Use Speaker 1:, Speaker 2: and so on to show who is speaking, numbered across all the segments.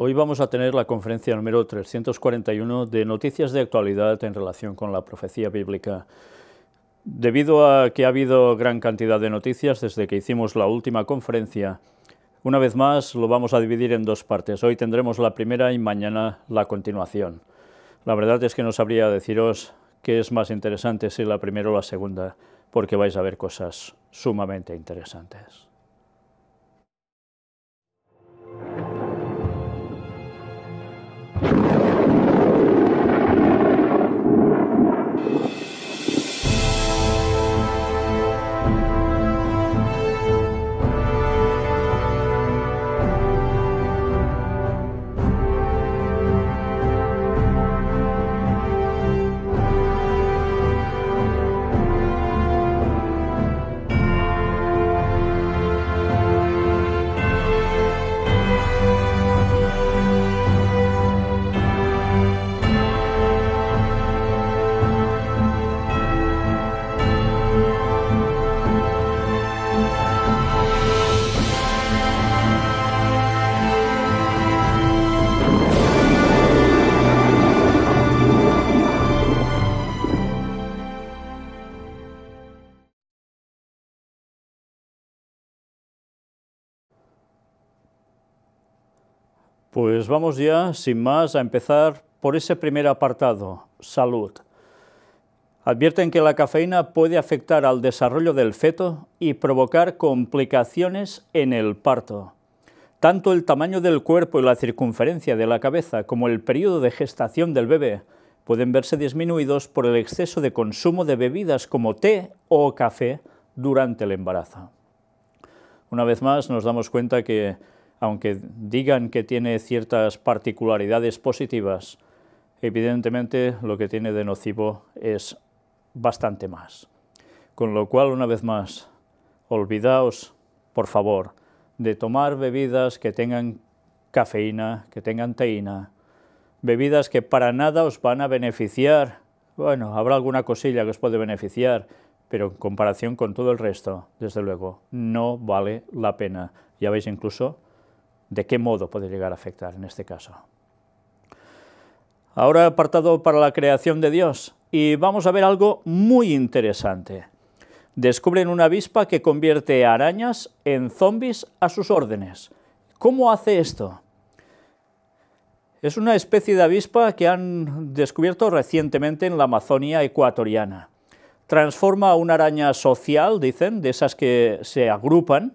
Speaker 1: Hoy vamos a tener la conferencia número 341 de Noticias de Actualidad en relación con la profecía bíblica. Debido a que ha habido gran cantidad de noticias desde que hicimos la última conferencia, una vez más lo vamos a dividir en dos partes. Hoy tendremos la primera y mañana la continuación. La verdad es que no sabría deciros qué es más interesante, si la primera o la segunda, porque vais a ver cosas sumamente interesantes. Pues vamos ya, sin más, a empezar por ese primer apartado, salud. Advierten que la cafeína puede afectar al desarrollo del feto y provocar complicaciones en el parto. Tanto el tamaño del cuerpo y la circunferencia de la cabeza como el periodo de gestación del bebé pueden verse disminuidos por el exceso de consumo de bebidas como té o café durante el embarazo. Una vez más nos damos cuenta que aunque digan que tiene ciertas particularidades positivas, evidentemente lo que tiene de nocivo es bastante más. Con lo cual, una vez más, olvidaos, por favor, de tomar bebidas que tengan cafeína, que tengan teína, bebidas que para nada os van a beneficiar. Bueno, habrá alguna cosilla que os puede beneficiar, pero en comparación con todo el resto, desde luego, no vale la pena. Ya veis incluso de qué modo puede llegar a afectar en este caso. Ahora apartado para la creación de Dios y vamos a ver algo muy interesante. Descubren una avispa que convierte arañas en zombies a sus órdenes. ¿Cómo hace esto? Es una especie de avispa que han descubierto recientemente en la Amazonia ecuatoriana. Transforma a una araña social, dicen, de esas que se agrupan,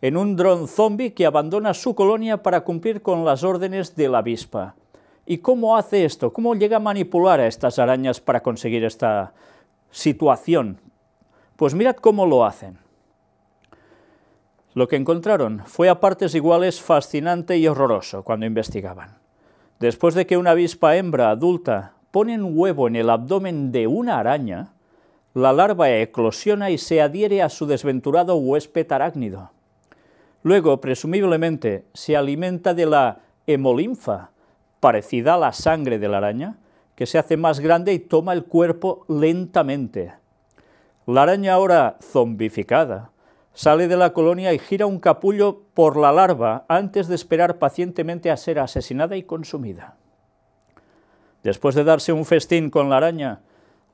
Speaker 1: en un dron zombie que abandona su colonia para cumplir con las órdenes de la avispa. ¿Y cómo hace esto? ¿Cómo llega a manipular a estas arañas para conseguir esta situación? Pues mirad cómo lo hacen. Lo que encontraron fue a partes iguales fascinante y horroroso cuando investigaban. Después de que una avispa hembra adulta pone un huevo en el abdomen de una araña, la larva eclosiona y se adhiere a su desventurado huésped arácnido. Luego, presumiblemente, se alimenta de la hemolinfa, parecida a la sangre de la araña, que se hace más grande y toma el cuerpo lentamente. La araña ahora zombificada sale de la colonia y gira un capullo por la larva antes de esperar pacientemente a ser asesinada y consumida. Después de darse un festín con la araña,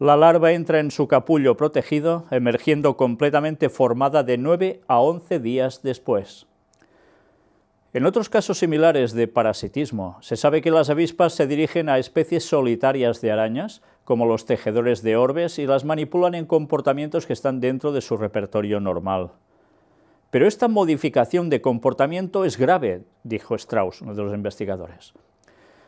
Speaker 1: la larva entra en su capullo protegido, emergiendo completamente formada de 9 a 11 días después. En otros casos similares de parasitismo, se sabe que las avispas se dirigen a especies solitarias de arañas, como los tejedores de orbes, y las manipulan en comportamientos que están dentro de su repertorio normal. Pero esta modificación de comportamiento es grave, dijo Strauss, uno de los investigadores.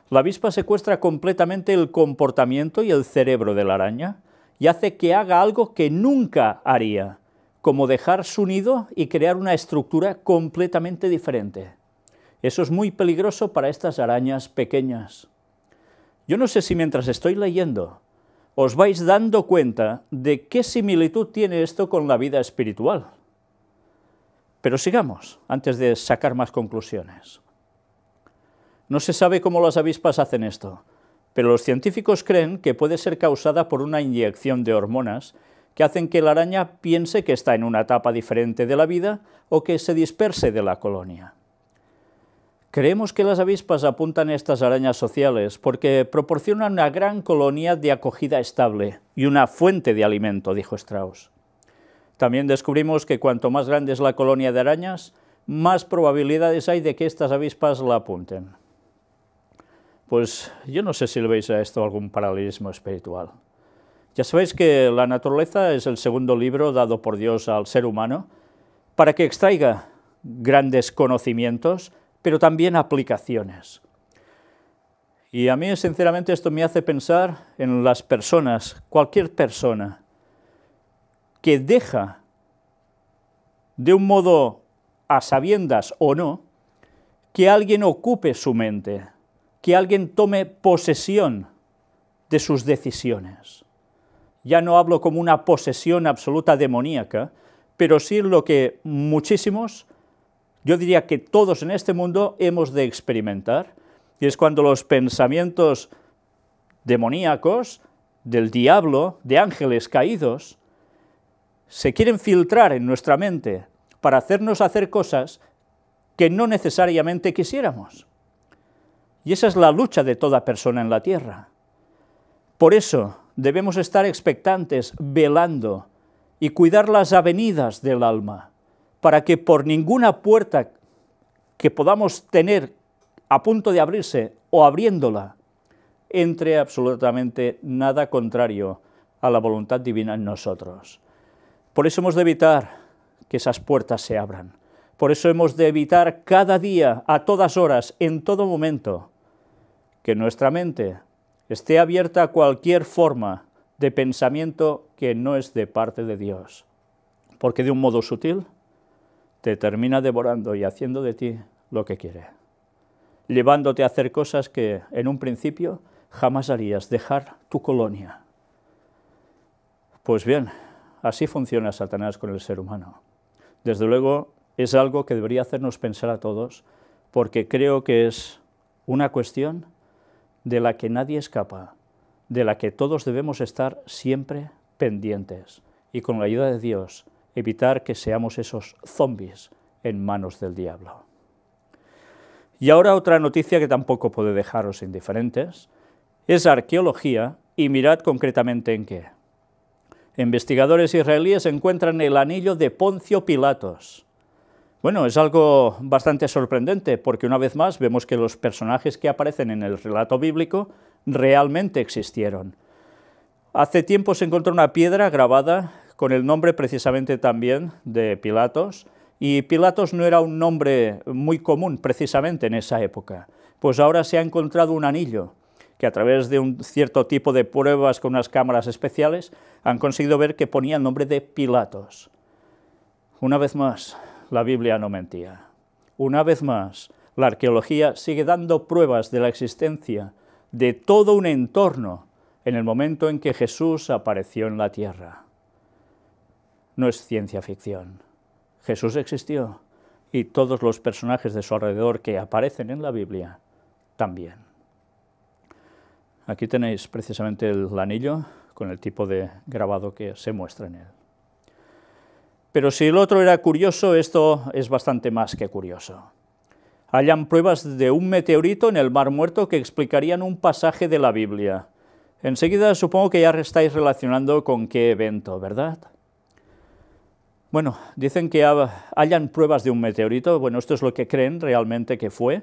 Speaker 1: La avispa secuestra completamente el comportamiento y el cerebro de la araña y hace que haga algo que nunca haría, como dejar su nido y crear una estructura completamente diferente. Eso es muy peligroso para estas arañas pequeñas. Yo no sé si mientras estoy leyendo os vais dando cuenta de qué similitud tiene esto con la vida espiritual. Pero sigamos, antes de sacar más conclusiones. No se sabe cómo las avispas hacen esto, pero los científicos creen que puede ser causada por una inyección de hormonas que hacen que la araña piense que está en una etapa diferente de la vida o que se disperse de la colonia. Creemos que las avispas apuntan a estas arañas sociales porque proporcionan una gran colonia de acogida estable y una fuente de alimento, dijo Strauss. También descubrimos que cuanto más grande es la colonia de arañas, más probabilidades hay de que estas avispas la apunten. Pues yo no sé si le veis a esto algún paralelismo espiritual. Ya sabéis que La naturaleza es el segundo libro dado por Dios al ser humano para que extraiga grandes conocimientos, pero también aplicaciones. Y a mí, sinceramente, esto me hace pensar en las personas, cualquier persona, que deja, de un modo a sabiendas o no, que alguien ocupe su mente, que alguien tome posesión de sus decisiones. Ya no hablo como una posesión absoluta demoníaca, pero sí lo que muchísimos, yo diría que todos en este mundo hemos de experimentar, y es cuando los pensamientos demoníacos, del diablo, de ángeles caídos, se quieren filtrar en nuestra mente para hacernos hacer cosas que no necesariamente quisiéramos. Y esa es la lucha de toda persona en la tierra. Por eso debemos estar expectantes, velando y cuidar las avenidas del alma, para que por ninguna puerta que podamos tener a punto de abrirse o abriéndola, entre absolutamente nada contrario a la voluntad divina en nosotros. Por eso hemos de evitar que esas puertas se abran. Por eso hemos de evitar cada día, a todas horas, en todo momento, que nuestra mente esté abierta a cualquier forma de pensamiento que no es de parte de Dios, porque de un modo sutil te termina devorando y haciendo de ti lo que quiere, llevándote a hacer cosas que en un principio jamás harías, dejar tu colonia. Pues bien, así funciona Satanás con el ser humano. Desde luego es algo que debería hacernos pensar a todos, porque creo que es una cuestión de la que nadie escapa, de la que todos debemos estar siempre pendientes y con la ayuda de Dios evitar que seamos esos zombies en manos del diablo. Y ahora otra noticia que tampoco puede dejaros indiferentes es arqueología y mirad concretamente en qué. Investigadores israelíes encuentran el anillo de Poncio Pilatos, bueno, es algo bastante sorprendente porque una vez más vemos que los personajes que aparecen en el relato bíblico realmente existieron. Hace tiempo se encontró una piedra grabada con el nombre precisamente también de Pilatos y Pilatos no era un nombre muy común precisamente en esa época. Pues ahora se ha encontrado un anillo que a través de un cierto tipo de pruebas con unas cámaras especiales han conseguido ver que ponía el nombre de Pilatos. Una vez más, la Biblia no mentía. Una vez más, la arqueología sigue dando pruebas de la existencia de todo un entorno en el momento en que Jesús apareció en la tierra. No es ciencia ficción. Jesús existió y todos los personajes de su alrededor que aparecen en la Biblia también. Aquí tenéis precisamente el anillo con el tipo de grabado que se muestra en él. Pero si el otro era curioso, esto es bastante más que curioso. Hallan pruebas de un meteorito en el Mar Muerto que explicarían un pasaje de la Biblia. Enseguida supongo que ya estáis relacionando con qué evento, ¿verdad? Bueno, dicen que hallan pruebas de un meteorito, bueno, esto es lo que creen realmente que fue,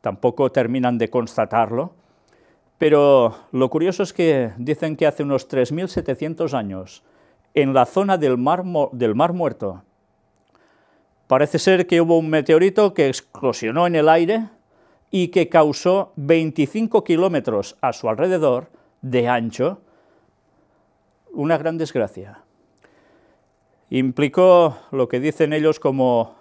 Speaker 1: tampoco terminan de constatarlo, pero lo curioso es que dicen que hace unos 3.700 años en la zona del mar, del mar Muerto. Parece ser que hubo un meteorito que explosionó en el aire y que causó 25 kilómetros a su alrededor de ancho, una gran desgracia. Implicó lo que dicen ellos como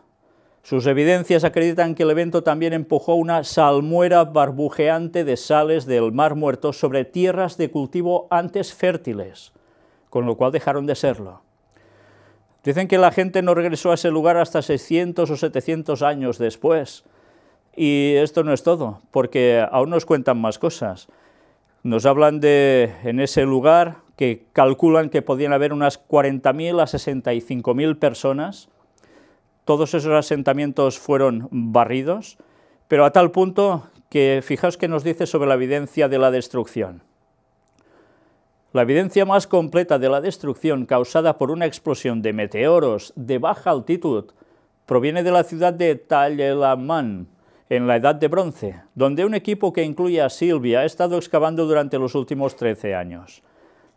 Speaker 1: sus evidencias acreditan que el evento también empujó una salmuera barbujeante de sales del Mar Muerto sobre tierras de cultivo antes fértiles con lo cual dejaron de serlo. Dicen que la gente no regresó a ese lugar hasta 600 o 700 años después. Y esto no es todo, porque aún nos cuentan más cosas. Nos hablan de, en ese lugar, que calculan que podían haber unas 40.000 a 65.000 personas. Todos esos asentamientos fueron barridos, pero a tal punto que fijaos que nos dice sobre la evidencia de la destrucción. La evidencia más completa de la destrucción causada por una explosión de meteoros de baja altitud proviene de la ciudad de Tallelamán, en la Edad de Bronce, donde un equipo que incluye a Silvia ha estado excavando durante los últimos 13 años.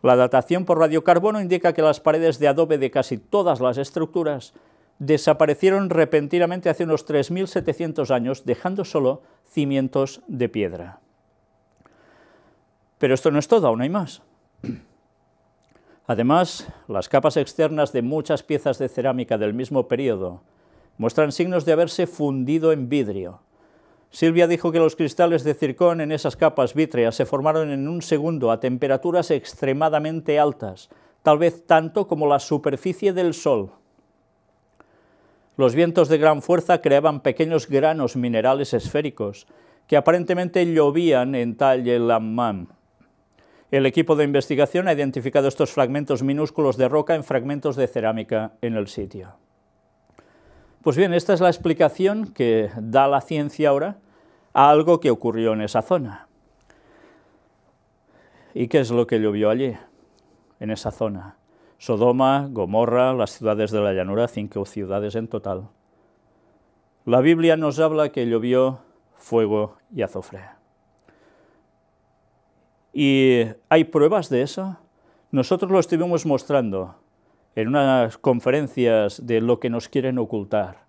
Speaker 1: La datación por radiocarbono indica que las paredes de adobe de casi todas las estructuras desaparecieron repentinamente hace unos 3.700 años, dejando solo cimientos de piedra. Pero esto no es todo, aún hay más. Además, las capas externas de muchas piezas de cerámica del mismo periodo muestran signos de haberse fundido en vidrio. Silvia dijo que los cristales de circón en esas capas vítreas se formaron en un segundo a temperaturas extremadamente altas, tal vez tanto como la superficie del sol. Los vientos de gran fuerza creaban pequeños granos minerales esféricos, que aparentemente llovían en talle Amman. El equipo de investigación ha identificado estos fragmentos minúsculos de roca en fragmentos de cerámica en el sitio. Pues bien, esta es la explicación que da la ciencia ahora a algo que ocurrió en esa zona. ¿Y qué es lo que llovió allí, en esa zona? Sodoma, Gomorra, las ciudades de la llanura, cinco ciudades en total. La Biblia nos habla que llovió fuego y azufre. ¿Y hay pruebas de eso? Nosotros lo estuvimos mostrando en unas conferencias de lo que nos quieren ocultar.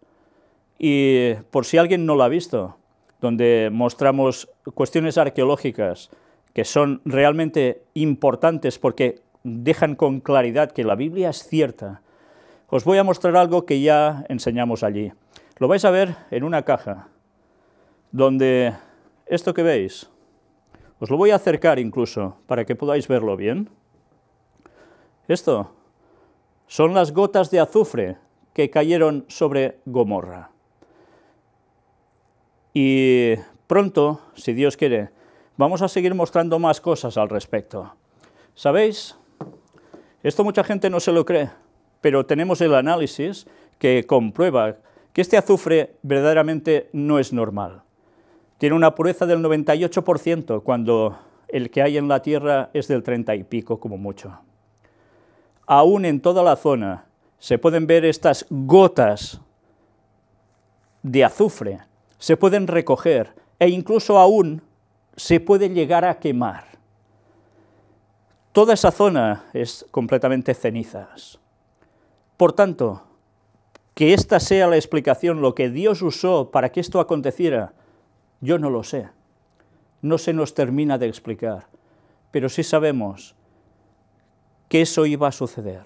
Speaker 1: Y por si alguien no lo ha visto, donde mostramos cuestiones arqueológicas que son realmente importantes porque dejan con claridad que la Biblia es cierta, os voy a mostrar algo que ya enseñamos allí. Lo vais a ver en una caja, donde esto que veis os lo voy a acercar incluso para que podáis verlo bien. Esto son las gotas de azufre que cayeron sobre Gomorra. Y pronto, si Dios quiere, vamos a seguir mostrando más cosas al respecto. ¿Sabéis? Esto mucha gente no se lo cree, pero tenemos el análisis que comprueba que este azufre verdaderamente no es normal. Tiene una pureza del 98% cuando el que hay en la tierra es del 30 y pico como mucho. Aún en toda la zona se pueden ver estas gotas de azufre, se pueden recoger e incluso aún se puede llegar a quemar. Toda esa zona es completamente cenizas. Por tanto, que esta sea la explicación, lo que Dios usó para que esto aconteciera, yo no lo sé. No se nos termina de explicar, pero sí sabemos que eso iba a suceder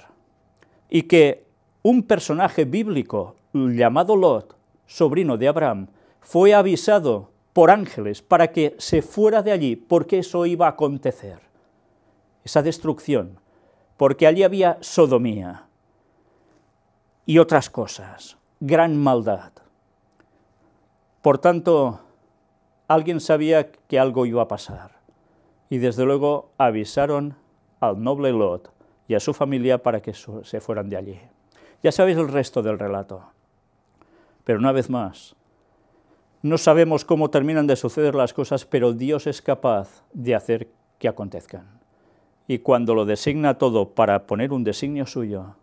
Speaker 1: y que un personaje bíblico llamado Lot, sobrino de Abraham, fue avisado por ángeles para que se fuera de allí porque eso iba a acontecer, esa destrucción, porque allí había sodomía y otras cosas, gran maldad. Por tanto, alguien sabía que algo iba a pasar. Y desde luego avisaron al noble Lot y a su familia para que se fueran de allí. Ya sabéis el resto del relato. Pero una vez más, no sabemos cómo terminan de suceder las cosas, pero Dios es capaz de hacer que acontezcan. Y cuando lo designa todo para poner un designio suyo,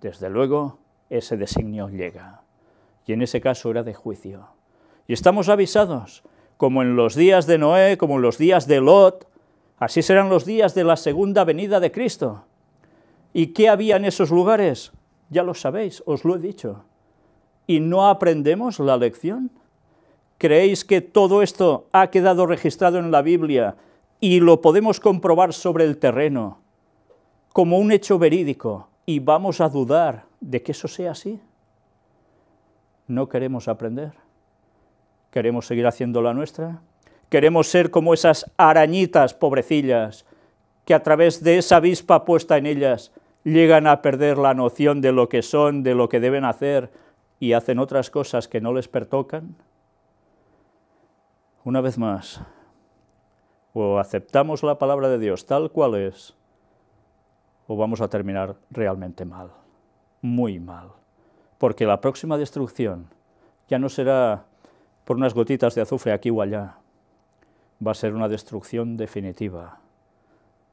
Speaker 1: desde luego ese designio llega. Y en ese caso era de juicio. Y estamos avisados como en los días de Noé, como en los días de Lot, así serán los días de la segunda venida de Cristo. ¿Y qué había en esos lugares? Ya lo sabéis, os lo he dicho. ¿Y no aprendemos la lección? ¿Creéis que todo esto ha quedado registrado en la Biblia y lo podemos comprobar sobre el terreno como un hecho verídico y vamos a dudar de que eso sea así? No queremos aprender. ¿Queremos seguir haciendo la nuestra? ¿Queremos ser como esas arañitas pobrecillas que a través de esa avispa puesta en ellas llegan a perder la noción de lo que son, de lo que deben hacer y hacen otras cosas que no les pertocan? Una vez más, o aceptamos la palabra de Dios tal cual es, o vamos a terminar realmente mal, muy mal, porque la próxima destrucción ya no será por unas gotitas de azufre aquí o allá, va a ser una destrucción definitiva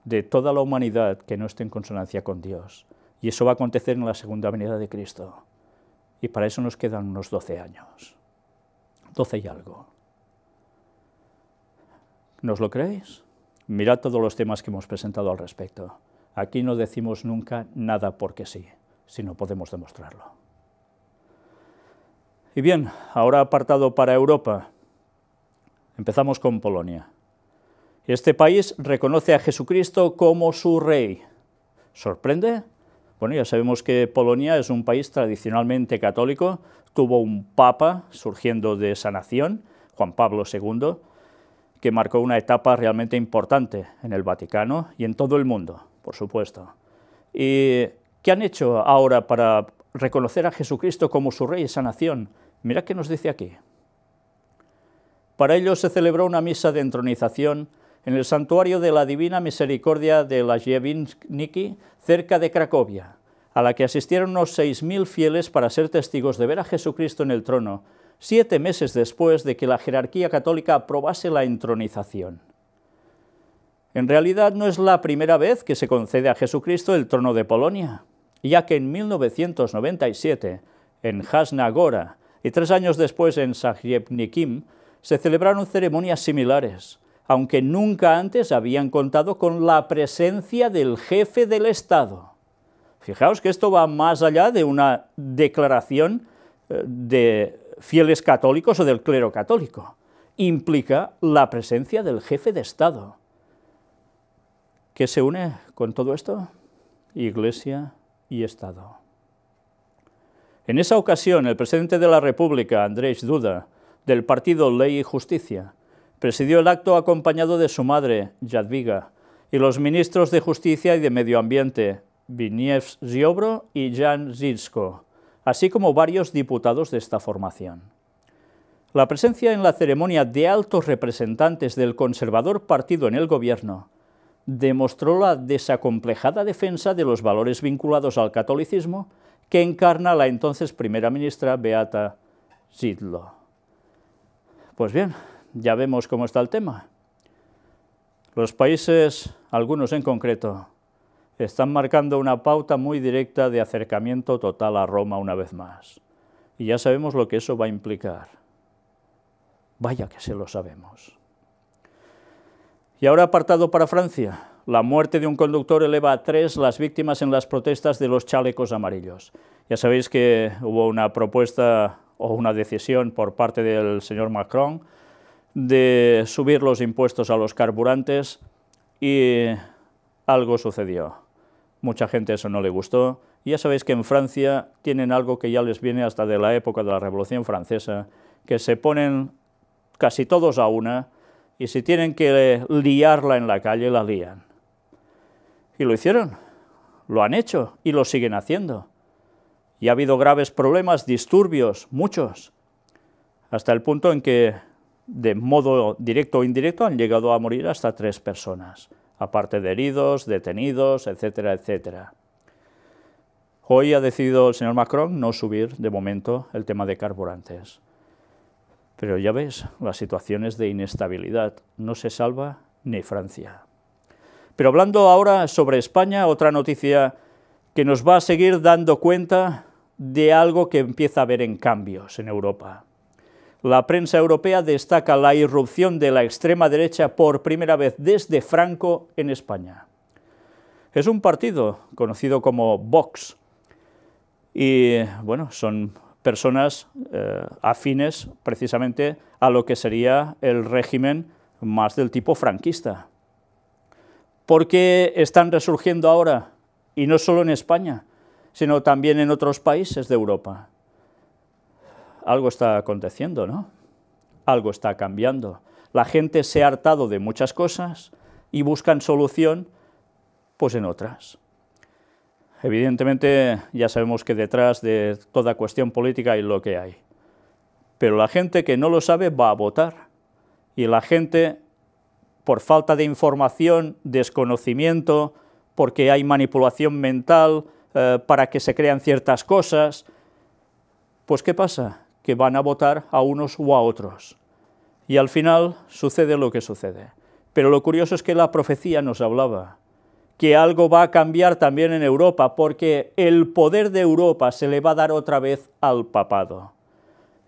Speaker 1: de toda la humanidad que no esté en consonancia con Dios. Y eso va a acontecer en la segunda venida de Cristo. Y para eso nos quedan unos 12 años. 12 y algo. ¿Nos lo creéis? Mirad todos los temas que hemos presentado al respecto. Aquí no decimos nunca nada porque sí, sino podemos demostrarlo. Y bien, ahora apartado para Europa, empezamos con Polonia. Este país reconoce a Jesucristo como su rey. ¿Sorprende? Bueno, ya sabemos que Polonia es un país tradicionalmente católico, tuvo un papa surgiendo de esa nación, Juan Pablo II, que marcó una etapa realmente importante en el Vaticano y en todo el mundo, por supuesto. ¿Y qué han hecho ahora para reconocer a Jesucristo como su rey, esa nación? Mira qué nos dice aquí. Para ello se celebró una misa de entronización en el santuario de la Divina Misericordia de la Jeviniki, cerca de Cracovia, a la que asistieron unos 6.000 fieles para ser testigos de ver a Jesucristo en el trono, siete meses después de que la jerarquía católica aprobase la entronización. En realidad no es la primera vez que se concede a Jesucristo el trono de Polonia, ya que en 1997, en Jasna Gora, y tres años después en Sajjebnikim, se celebraron ceremonias similares, aunque nunca antes habían contado con la presencia del jefe del Estado. Fijaos que esto va más allá de una declaración eh, de fieles católicos o del clero católico. Implica la presencia del jefe de Estado. ¿Qué se une con todo esto? Iglesia y Estado. En esa ocasión, el presidente de la República, Andrés Duda, del partido Ley y Justicia, presidió el acto acompañado de su madre, Yadviga, y los ministros de Justicia y de Medio Ambiente, Viniev Ziobro y Jan Zilsko, así como varios diputados de esta formación. La presencia en la ceremonia de altos representantes del conservador partido en el gobierno demostró la desacomplejada defensa de los valores vinculados al catolicismo que encarna la entonces primera ministra Beata Zidlo. Pues bien, ya vemos cómo está el tema. Los países, algunos en concreto, están marcando una pauta muy directa de acercamiento total a Roma una vez más. Y ya sabemos lo que eso va a implicar. Vaya que se lo sabemos. Y ahora apartado para Francia. La muerte de un conductor eleva a tres las víctimas en las protestas de los chalecos amarillos. Ya sabéis que hubo una propuesta o una decisión por parte del señor Macron de subir los impuestos a los carburantes y algo sucedió. Mucha gente eso no le gustó. ya sabéis que en Francia tienen algo que ya les viene hasta de la época de la Revolución Francesa, que se ponen casi todos a una y si tienen que liarla en la calle, la lían. Y lo hicieron, lo han hecho y lo siguen haciendo. Y ha habido graves problemas, disturbios, muchos, hasta el punto en que de modo directo o indirecto han llegado a morir hasta tres personas, aparte de heridos, detenidos, etcétera, etcétera. Hoy ha decidido el señor Macron no subir de momento el tema de carburantes. Pero ya ves, las situaciones de inestabilidad no se salva ni Francia. Pero hablando ahora sobre España, otra noticia que nos va a seguir dando cuenta de algo que empieza a haber en cambios en Europa. La prensa europea destaca la irrupción de la extrema derecha por primera vez desde Franco en España. Es un partido conocido como Vox y bueno, son personas eh, afines precisamente a lo que sería el régimen más del tipo franquista. ¿Por qué están resurgiendo ahora? Y no solo en España, sino también en otros países de Europa. Algo está aconteciendo, ¿no? Algo está cambiando. La gente se ha hartado de muchas cosas y buscan solución pues en otras. Evidentemente ya sabemos que detrás de toda cuestión política hay lo que hay. Pero la gente que no lo sabe va a votar y la gente por falta de información, desconocimiento, porque hay manipulación mental eh, para que se crean ciertas cosas, pues ¿qué pasa? Que van a votar a unos u a otros. Y al final sucede lo que sucede. Pero lo curioso es que la profecía nos hablaba que algo va a cambiar también en Europa, porque el poder de Europa se le va a dar otra vez al papado.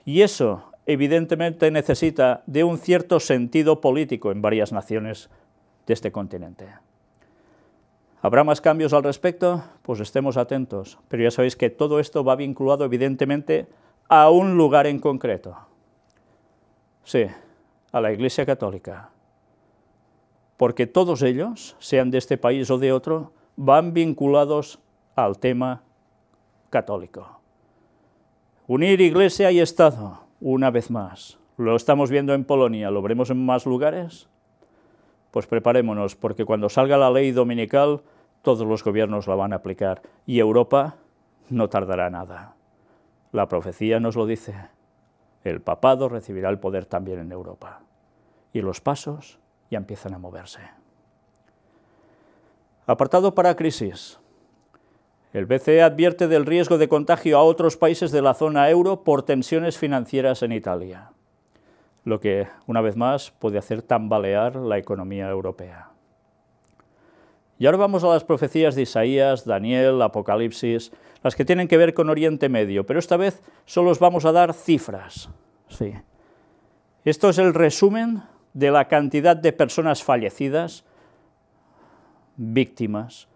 Speaker 1: Y eso evidentemente necesita de un cierto sentido político en varias naciones de este continente. ¿Habrá más cambios al respecto? Pues estemos atentos, pero ya sabéis que todo esto va vinculado evidentemente a un lugar en concreto. Sí, a la Iglesia Católica. Porque todos ellos, sean de este país o de otro, van vinculados al tema católico. Unir Iglesia y Estado una vez más. Lo estamos viendo en Polonia, ¿lo veremos en más lugares? Pues preparémonos, porque cuando salga la ley dominical, todos los gobiernos la van a aplicar y Europa no tardará nada. La profecía nos lo dice. El papado recibirá el poder también en Europa. Y los pasos ya empiezan a moverse. Apartado para crisis. El BCE advierte del riesgo de contagio a otros países de la zona euro por tensiones financieras en Italia, lo que, una vez más, puede hacer tambalear la economía europea. Y ahora vamos a las profecías de Isaías, Daniel, Apocalipsis, las que tienen que ver con Oriente Medio, pero esta vez solo os vamos a dar cifras. Esto es el resumen de la cantidad de personas fallecidas, víctimas,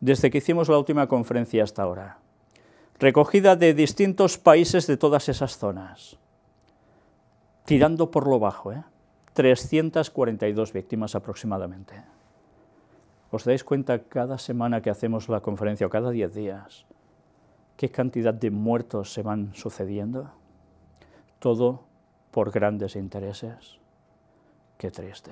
Speaker 1: desde que hicimos la última conferencia hasta ahora, recogida de distintos países de todas esas zonas, tirando por lo bajo, ¿eh? 342 víctimas aproximadamente. ¿Os dais cuenta cada semana que hacemos la conferencia o cada 10 días qué cantidad de muertos se van sucediendo? Todo por grandes intereses. Qué triste.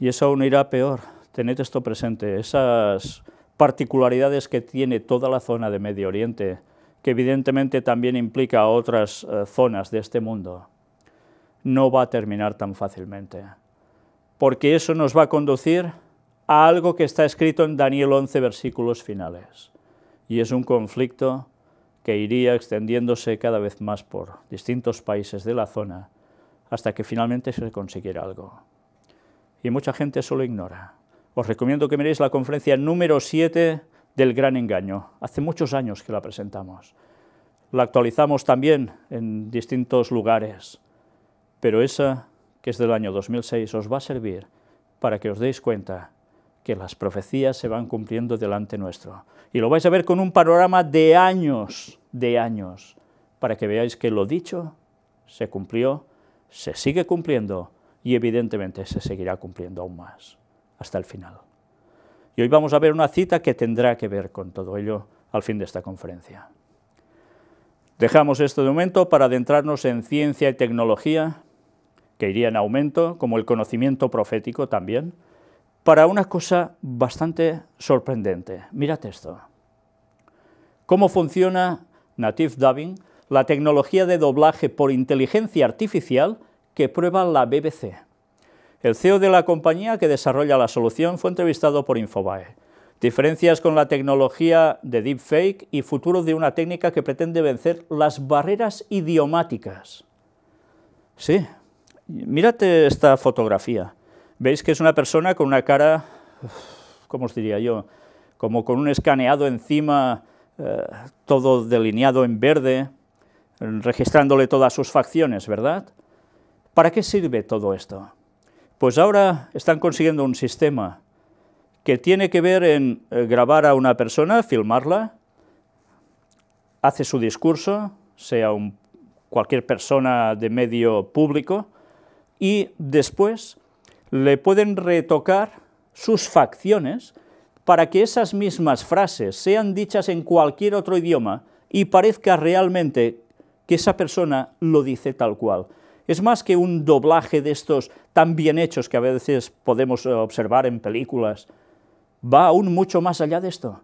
Speaker 1: Y eso aún irá peor tened esto presente, esas particularidades que tiene toda la zona de Medio Oriente, que evidentemente también implica a otras eh, zonas de este mundo, no va a terminar tan fácilmente, porque eso nos va a conducir a algo que está escrito en Daniel 11, versículos finales, y es un conflicto que iría extendiéndose cada vez más por distintos países de la zona hasta que finalmente se consiguiera algo. Y mucha gente eso lo ignora os recomiendo que miréis la conferencia número 7 del gran engaño. Hace muchos años que la presentamos. La actualizamos también en distintos lugares, pero esa, que es del año 2006, os va a servir para que os deis cuenta que las profecías se van cumpliendo delante nuestro. Y lo vais a ver con un panorama de años, de años, para que veáis que lo dicho se cumplió, se sigue cumpliendo y evidentemente se seguirá cumpliendo aún más hasta el final. Y hoy vamos a ver una cita que tendrá que ver con todo ello al fin de esta conferencia. Dejamos esto de momento para adentrarnos en ciencia y tecnología, que iría en aumento, como el conocimiento profético también, para una cosa bastante sorprendente. Mirad esto. ¿Cómo funciona Native Dubbing, la tecnología de doblaje por inteligencia artificial que prueba la BBC? El CEO de la compañía que desarrolla la solución fue entrevistado por Infobae. Diferencias con la tecnología de deepfake y futuro de una técnica que pretende vencer las barreras idiomáticas. Sí, mírate esta fotografía. Veis que es una persona con una cara, ¿cómo os diría yo? Como con un escaneado encima, eh, todo delineado en verde, registrándole todas sus facciones, ¿verdad? ¿Para qué sirve todo esto? Pues ahora están consiguiendo un sistema que tiene que ver en eh, grabar a una persona, filmarla, hace su discurso, sea cualquier persona de medio público, y después le pueden retocar sus facciones para que esas mismas frases sean dichas en cualquier otro idioma y parezca realmente que esa persona lo dice tal cual. Es más que un doblaje de estos tan bien hechos que a veces podemos observar en películas. Va aún mucho más allá de esto,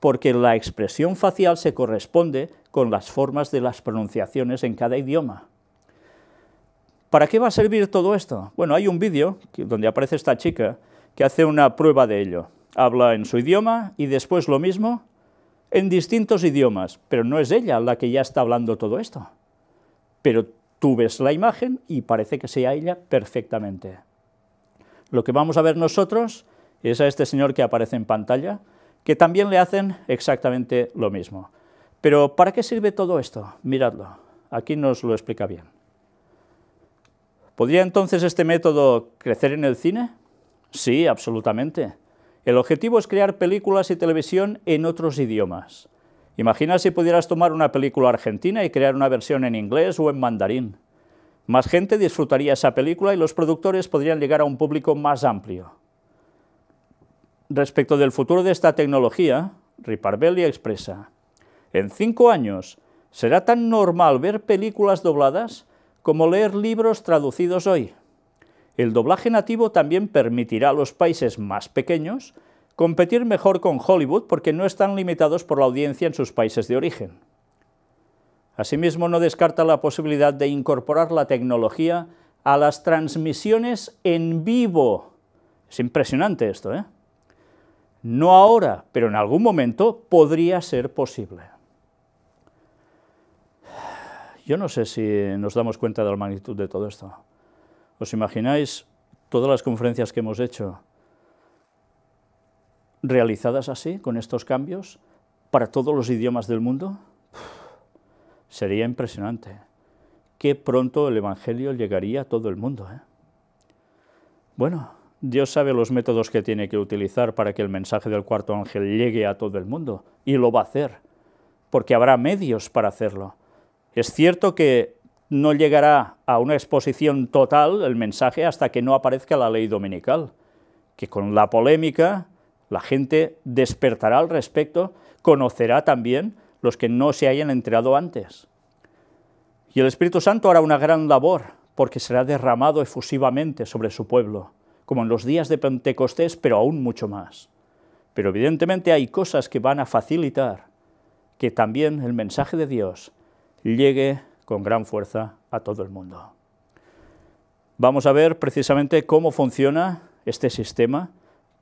Speaker 1: porque la expresión facial se corresponde con las formas de las pronunciaciones en cada idioma. ¿Para qué va a servir todo esto? Bueno, hay un vídeo donde aparece esta chica que hace una prueba de ello. Habla en su idioma y después lo mismo en distintos idiomas, pero no es ella la que ya está hablando todo esto. Pero Tú ves la imagen y parece que sea ella perfectamente. Lo que vamos a ver nosotros es a este señor que aparece en pantalla, que también le hacen exactamente lo mismo. Pero ¿para qué sirve todo esto? Miradlo, aquí nos lo explica bien. ¿Podría entonces este método crecer en el cine? Sí, absolutamente. El objetivo es crear películas y televisión en otros idiomas. Imagina si pudieras tomar una película argentina y crear una versión en inglés o en mandarín. Más gente disfrutaría esa película y los productores podrían llegar a un público más amplio. Respecto del futuro de esta tecnología, Riparbelli expresa, en cinco años será tan normal ver películas dobladas como leer libros traducidos hoy. El doblaje nativo también permitirá a los países más pequeños competir mejor con Hollywood porque no están limitados por la audiencia en sus países de origen. Asimismo, no descarta la posibilidad de incorporar la tecnología a las transmisiones en vivo. Es impresionante esto, ¿eh? No ahora, pero en algún momento podría ser posible. Yo no sé si nos damos cuenta de la magnitud de todo esto. ¿Os imagináis todas las conferencias que hemos hecho? realizadas así, con estos cambios, para todos los idiomas del mundo, sería impresionante. Qué pronto el Evangelio llegaría a todo el mundo. ¿eh? Bueno, Dios sabe los métodos que tiene que utilizar para que el mensaje del cuarto ángel llegue a todo el mundo, y lo va a hacer, porque habrá medios para hacerlo. Es cierto que no llegará a una exposición total el mensaje hasta que no aparezca la ley dominical, que con la polémica la gente despertará al respecto, conocerá también los que no se hayan enterado antes. Y el Espíritu Santo hará una gran labor, porque será derramado efusivamente sobre su pueblo, como en los días de Pentecostés, pero aún mucho más. Pero evidentemente hay cosas que van a facilitar que también el mensaje de Dios llegue con gran fuerza a todo el mundo. Vamos a ver precisamente cómo funciona este sistema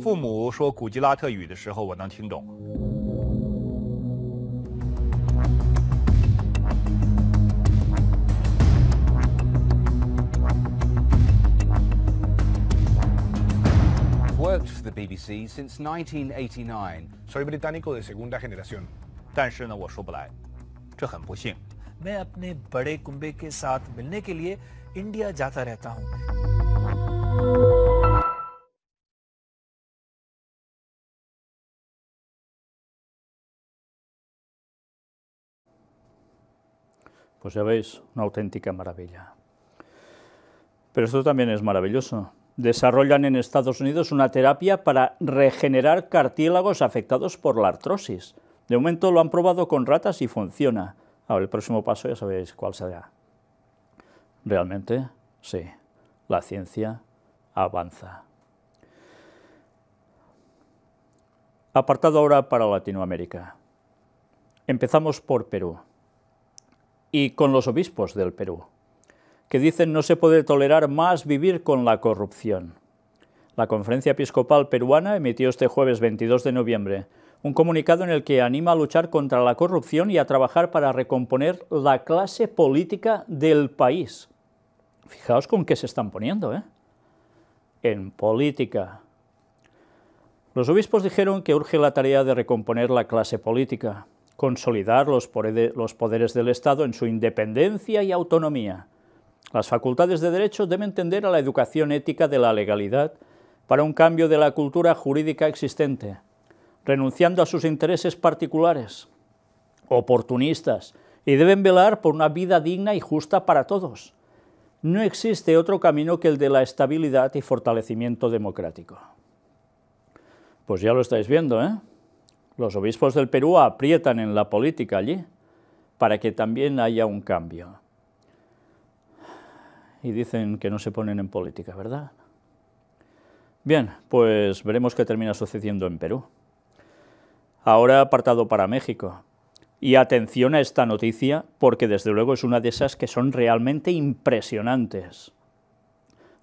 Speaker 2: 父母说
Speaker 1: 古吉拉特语的时候，我能听懂。
Speaker 2: Worked for the BBC since 1989。Soy británico de segunda generación，但是呢，我说不来，这很不幸。Me apne bade
Speaker 1: Pues ya veis, una auténtica maravilla. Pero esto también es maravilloso. Desarrollan en Estados Unidos una terapia para regenerar cartílagos afectados por la artrosis. De momento lo han probado con ratas y funciona. Ahora, el próximo paso ya sabéis cuál será. Realmente, sí, la ciencia avanza. Apartado ahora para Latinoamérica. Empezamos por Perú y con los obispos del Perú, que dicen no se puede tolerar más vivir con la corrupción. La Conferencia Episcopal Peruana emitió este jueves 22 de noviembre un comunicado en el que anima a luchar contra la corrupción y a trabajar para recomponer la clase política del país. Fijaos con qué se están poniendo, ¿eh? En política. Los obispos dijeron que urge la tarea de recomponer la clase política, consolidar los poderes del Estado en su independencia y autonomía. Las facultades de Derecho deben tender a la educación ética de la legalidad para un cambio de la cultura jurídica existente renunciando a sus intereses particulares, oportunistas, y deben velar por una vida digna y justa para todos. No existe otro camino que el de la estabilidad y fortalecimiento democrático. Pues ya lo estáis viendo, ¿eh? Los obispos del Perú aprietan en la política allí para que también haya un cambio. Y dicen que no se ponen en política, ¿verdad? Bien, pues veremos qué termina sucediendo en Perú. Ahora apartado para México. Y atención a esta noticia, porque desde luego es una de esas que son realmente impresionantes.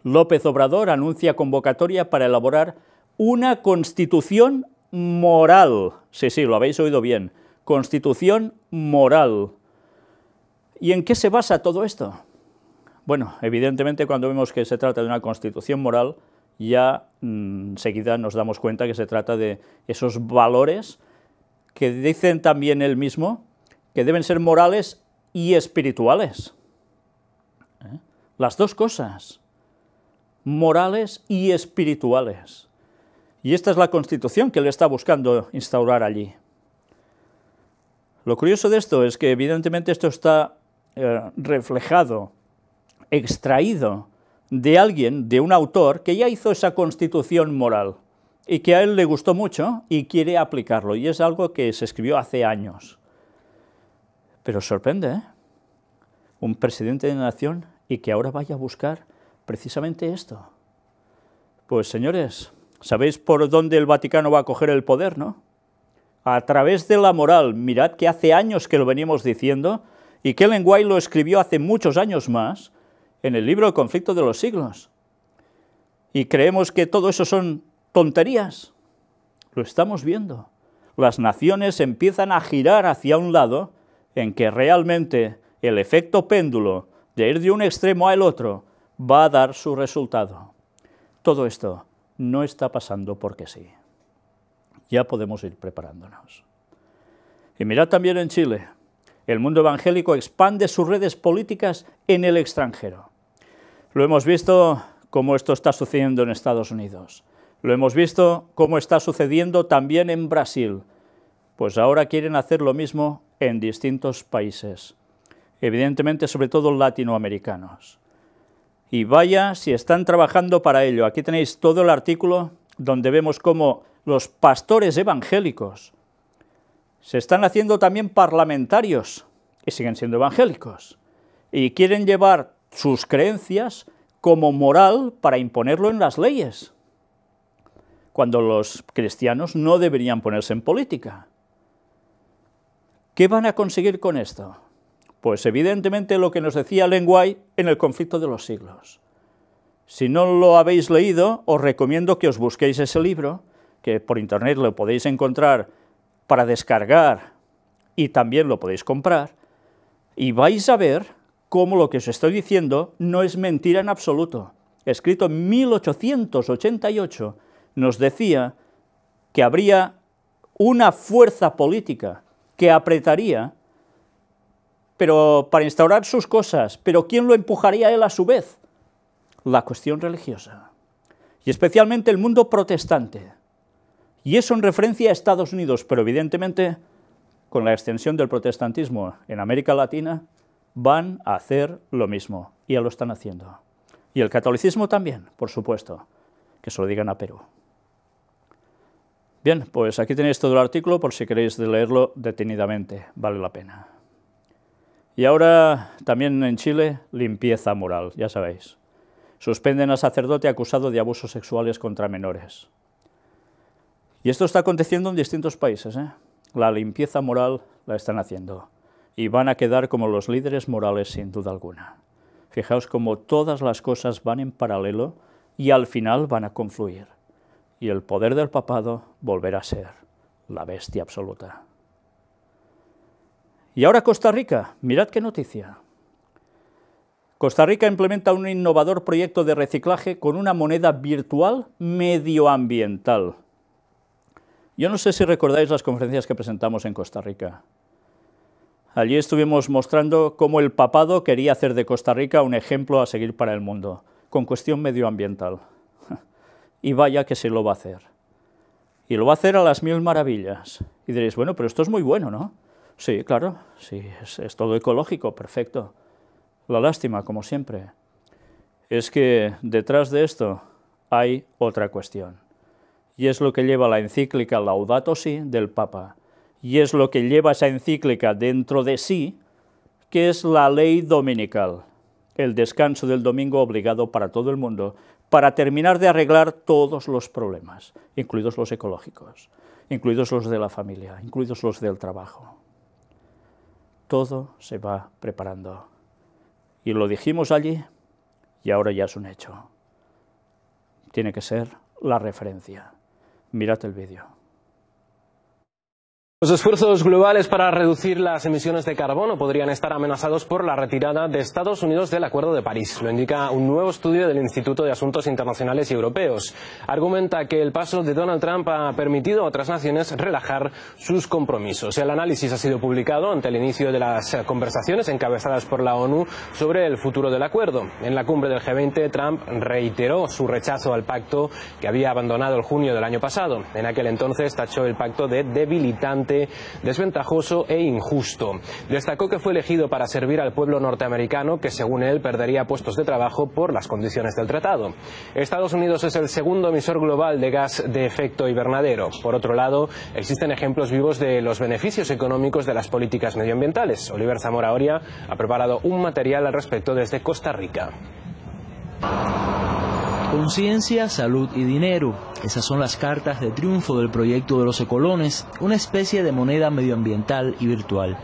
Speaker 1: López Obrador anuncia convocatoria para elaborar una constitución moral. Sí, sí, lo habéis oído bien. Constitución moral. ¿Y en qué se basa todo esto? Bueno, evidentemente cuando vemos que se trata de una constitución moral, ya mm, enseguida nos damos cuenta que se trata de esos valores que dicen también él mismo que deben ser morales y espirituales. ¿Eh? Las dos cosas, morales y espirituales. Y esta es la constitución que él está buscando instaurar allí. Lo curioso de esto es que evidentemente esto está eh, reflejado, extraído de alguien, de un autor, que ya hizo esa constitución moral y que a él le gustó mucho y quiere aplicarlo. Y es algo que se escribió hace años. Pero sorprende, ¿eh? Un presidente de nación y que ahora vaya a buscar precisamente esto. Pues señores, ¿sabéis por dónde el Vaticano va a coger el poder, no? A través de la moral. Mirad que hace años que lo venimos diciendo y Ellen White lo escribió hace muchos años más en el libro El conflicto de los siglos. Y creemos que todo eso son tonterías. Lo estamos viendo. Las naciones empiezan a girar hacia un lado en que realmente el efecto péndulo de ir de un extremo al otro va a dar su resultado. Todo esto no está pasando porque sí. Ya podemos ir preparándonos. Y mirad también en Chile. El mundo evangélico expande sus redes políticas en el extranjero. Lo hemos visto como esto está sucediendo en Estados Unidos. Lo hemos visto cómo está sucediendo también en Brasil, pues ahora quieren hacer lo mismo en distintos países, evidentemente sobre todo latinoamericanos. Y vaya si están trabajando para ello. Aquí tenéis todo el artículo donde vemos cómo los pastores evangélicos se están haciendo también parlamentarios y siguen siendo evangélicos. Y quieren llevar sus creencias como moral para imponerlo en las leyes cuando los cristianos no deberían ponerse en política. ¿Qué van a conseguir con esto? Pues evidentemente lo que nos decía Lenguay en el conflicto de los siglos. Si no lo habéis leído, os recomiendo que os busquéis ese libro, que por internet lo podéis encontrar para descargar y también lo podéis comprar, y vais a ver cómo lo que os estoy diciendo no es mentira en absoluto. Escrito en 1888 nos decía que habría una fuerza política que apretaría pero para instaurar sus cosas, pero ¿quién lo empujaría él a su vez? La cuestión religiosa, y especialmente el mundo protestante. Y eso en referencia a Estados Unidos, pero evidentemente con la extensión del protestantismo en América Latina van a hacer lo mismo, y ya lo están haciendo. Y el catolicismo también, por supuesto, que se lo digan a Perú. Bien, pues aquí tenéis todo el artículo por si queréis leerlo detenidamente, vale la pena. Y ahora también en Chile, limpieza moral, ya sabéis. Suspenden a sacerdote acusado de abusos sexuales contra menores. Y esto está aconteciendo en distintos países. ¿eh? La limpieza moral la están haciendo. Y van a quedar como los líderes morales sin duda alguna. Fijaos cómo todas las cosas van en paralelo y al final van a confluir y el poder del papado volverá a ser la bestia absoluta. Y ahora Costa Rica, mirad qué noticia. Costa Rica implementa un innovador proyecto de reciclaje con una moneda virtual medioambiental. Yo no sé si recordáis las conferencias que presentamos en Costa Rica. Allí estuvimos mostrando cómo el papado quería hacer de Costa Rica un ejemplo a seguir para el mundo, con cuestión medioambiental y vaya que se lo va a hacer. Y lo va a hacer a las mil maravillas. Y diréis, bueno, pero esto es muy bueno, ¿no? Sí, claro, sí, es, todo ecológico, perfecto. La lástima, como siempre, es que detrás de esto hay otra cuestión. Y es lo que lleva la encíclica Laudato Si del Papa. Y es lo que lleva esa encíclica dentro de sí, que es la ley dominical, el descanso del domingo obligado para todo el mundo, para terminar de arreglar todos los problemas, incluidos los ecológicos, incluidos los de la familia, incluidos los del trabajo. Todo se va preparando. Y lo dijimos allí y ahora ya es un hecho. Tiene que ser la referencia. Mirad el vídeo.
Speaker 2: Los esfuerzos globales para reducir las emisiones de carbono podrían estar amenazados por la retirada de Estados Unidos del Acuerdo de París. Lo indica un nuevo estudio del Instituto de Asuntos Internacionales y Europeos. Argumenta que el paso de Donald Trump ha permitido a otras naciones relajar sus compromisos. El análisis ha sido publicado ante el inicio de las conversaciones encabezadas por la ONU sobre el futuro del acuerdo. En la cumbre del G20, Trump reiteró su rechazo al pacto que había abandonado el junio del año pasado. En aquel entonces tachó el pacto de debilitante desventajoso e injusto. Destacó que fue elegido para servir al pueblo norteamericano que según él perdería puestos de trabajo por las condiciones del tratado. Estados Unidos es el segundo emisor global de gas de efecto invernadero. Por otro lado, existen ejemplos vivos de los beneficios económicos de las políticas medioambientales. Oliver Zamora Oria ha preparado un material al respecto desde Costa Rica. Conciencia, salud y dinero. Esas son las cartas de triunfo del proyecto de los ecolones, una especie de moneda medioambiental y virtual.